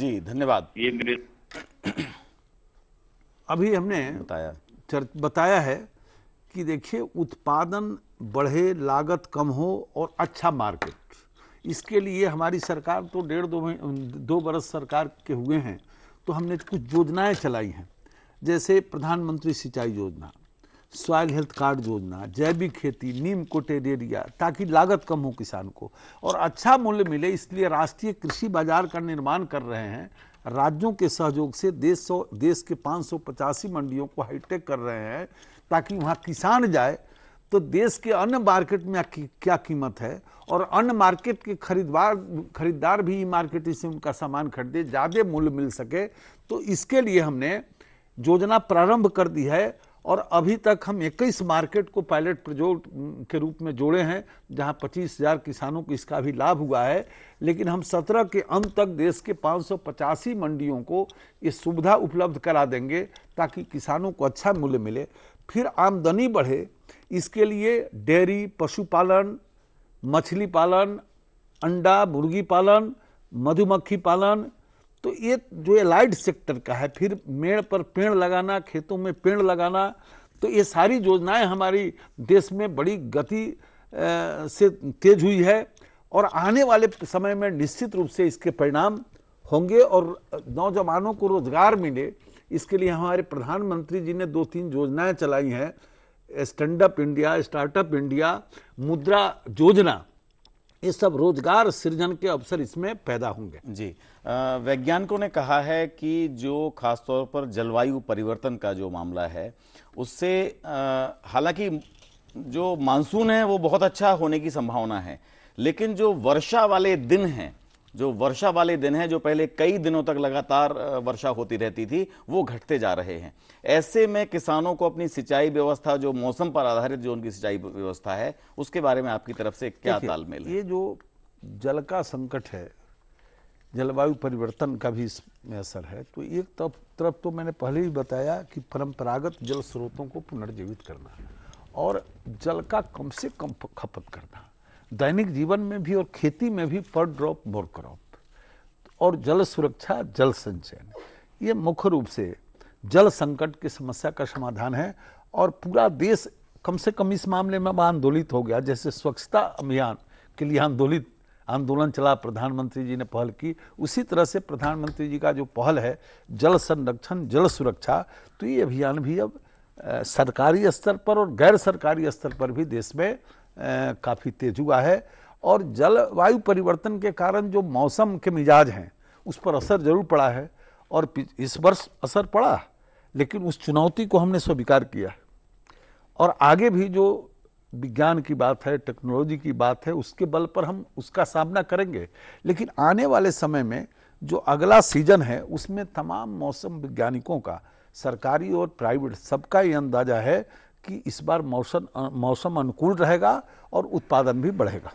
जी धन्यवाद ये मेरे अभी हमने बताया चर, बताया है कि देखिए उत्पादन बढ़े लागत कम हो और अच्छा मार्केट इसके लिए हमारी सरकार तो डेढ़ दो दो बरस सरकार के हुए हैं तो हमने कुछ योजनाएं चलाई हैं जैसे प्रधानमंत्री सिंचाई योजना सॉयल हेल्थ कार्ड योजना जैविक खेती नीम कोटेरिया ताकि लागत कम हो किसान को और अच्छा मूल्य मिले इसलिए राष्ट्रीय कृषि बाजार का निर्माण कर रहे हैं राज्यों के सहयोग से देश सौ देश के पाँच मंडियों को हाईटेक कर रहे हैं ताकि वहाँ किसान जाए तो देश के अन्य मार्केट में क्या कीमत है और अन्य मार्केट के खरीदवार खरीदार भी मार्केट से उनका सामान खरीदे ज़्यादा मूल्य मिल सके तो इसके लिए हमने योजना प्रारंभ कर दी है और अभी तक हम 21 मार्केट को पायलट प्रोजेक्ट के रूप में जोड़े हैं जहां 25,000 किसानों को इसका भी लाभ हुआ है लेकिन हम 17 के अंत तक देश के पाँच मंडियों को ये सुविधा उपलब्ध करा देंगे ताकि किसानों को अच्छा मूल्य मिले फिर आमदनी बढ़े इसके लिए डेयरी पशुपालन मछली पालन अंडा मुर्गी पालन मधुमक्खी पालन तो ये जो एलाइड सेक्टर का है फिर मेड़ पर पेड़ लगाना खेतों में पेड़ लगाना तो ये सारी योजनाएं हमारी देश में बड़ी गति से तेज हुई है और आने वाले समय में निश्चित रूप से इसके परिणाम होंगे और नौजवानों को रोजगार मिले इसके लिए हमारे प्रधानमंत्री जी ने दो तीन योजनाएं चलाई हैं stand up India startup India Mudra Yojana ये सब रोजगार सृजन के अवसर इसमें पैदा होंगे जी वैज्ञानिकों ने कहा है कि जो खासतौर पर जलवायु परिवर्तन का जो मामला है उससे हालांकि जो मानसून है वो बहुत अच्छा होने की संभावना है लेकिन जो वर्षा वाले दिन हैं जो वर्षा वाले दिन हैं जो पहले कई दिनों तक लगातार वर्षा होती रहती थी वो घटते जा रहे हैं ऐसे में किसानों को अपनी सिंचाई व्यवस्था जो मौसम पर आधारित जो उनकी सिंचाई व्यवस्था है उसके बारे में आपकी तरफ से क्या तालमेल ये जो जल का संकट है जलवायु परिवर्तन का भी इसमें असर है तो एक तरफ तरफ तो मैंने पहले ही बताया कि परंपरागत जल स्रोतों को पुनर्जीवित करना और जल का कम से कम खपत करना दैनिक जीवन में भी और खेती में भी पर ड्रॉप मोर क्रॉप और जल सुरक्षा जल संचयन ये मुख्य रूप से जल संकट की समस्या का समाधान है और पूरा देश कम से कम इस मामले में आंदोलित हो गया जैसे स्वच्छता अभियान के लिए आंदोलित आंदोलन चला प्रधानमंत्री जी ने पहल की उसी तरह से प्रधानमंत्री जी का जो पहल है जल संरक्षण जल सुरक्षा तो ये अभियान भी अब सरकारी स्तर पर और गैर सरकारी स्तर पर भी देश में काफ़ी तेज हुआ है और जलवायु परिवर्तन के कारण जो मौसम के मिजाज हैं उस पर असर जरूर पड़ा है और इस वर्ष असर पड़ा लेकिन उस चुनौती को हमने स्वीकार किया और आगे भी जो विज्ञान की बात है टेक्नोलॉजी की बात है उसके बल पर हम उसका सामना करेंगे लेकिन आने वाले समय में जो अगला सीजन है उसमें तमाम मौसम वैज्ञानिकों का सरकारी और प्राइवेट सबका ये अंदाजा है कि इस बार मौसम मौसम अनुकूल रहेगा और उत्पादन भी बढ़ेगा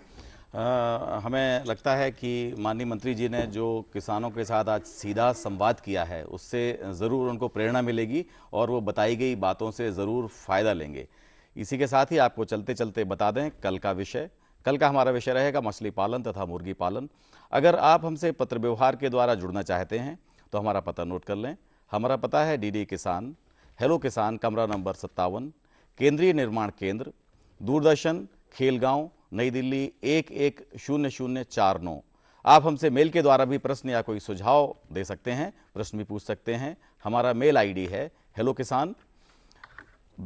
आ, हमें लगता है कि माननीय मंत्री जी ने जो किसानों के साथ आज सीधा संवाद किया है उससे ज़रूर उनको प्रेरणा मिलेगी और वो बताई गई बातों से ज़रूर फ़ायदा लेंगे इसी के साथ ही आपको चलते चलते बता दें कल का विषय कल का हमारा विषय रहेगा मछली पालन तथा मुर्गी पालन अगर आप हमसे पत्र व्यवहार के द्वारा जुड़ना चाहते हैं तो हमारा पता नोट कर लें हमारा पता है डी किसान हेलो किसान कमरा नंबर सत्तावन केंद्रीय निर्माण केंद्र दूरदर्शन खेलगांव नई दिल्ली एक एक शून्य शून्य चार नौ आप हमसे मेल के द्वारा भी प्रश्न या कोई सुझाव दे सकते हैं प्रश्न भी पूछ सकते हैं हमारा मेल आईडी है हेलो किसान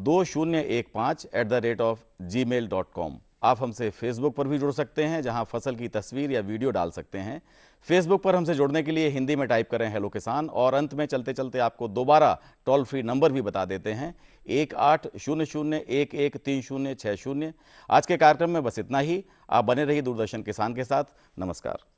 दो शून्य एक पाँच at the rate of Gmail dot com आप हमसे फेसबुक पर भी जुड़ सकते हैं जहां फसल की तस्वीर या वीडियो डाल सकते हैं फेसबुक पर हमसे जुड़ने के लिए हिंदी में टाइप करें हेलो किसान और अंत में चलते चलते आपको दोबारा टोल फ्री नंबर भी बता देते हैं एक आठ शून्य शून्य एक एक तीन शून्य छः शून्य आज के कार्यक्रम में बस इतना ही आप बने रहिए दूरदर्शन किसान के साथ नमस्कार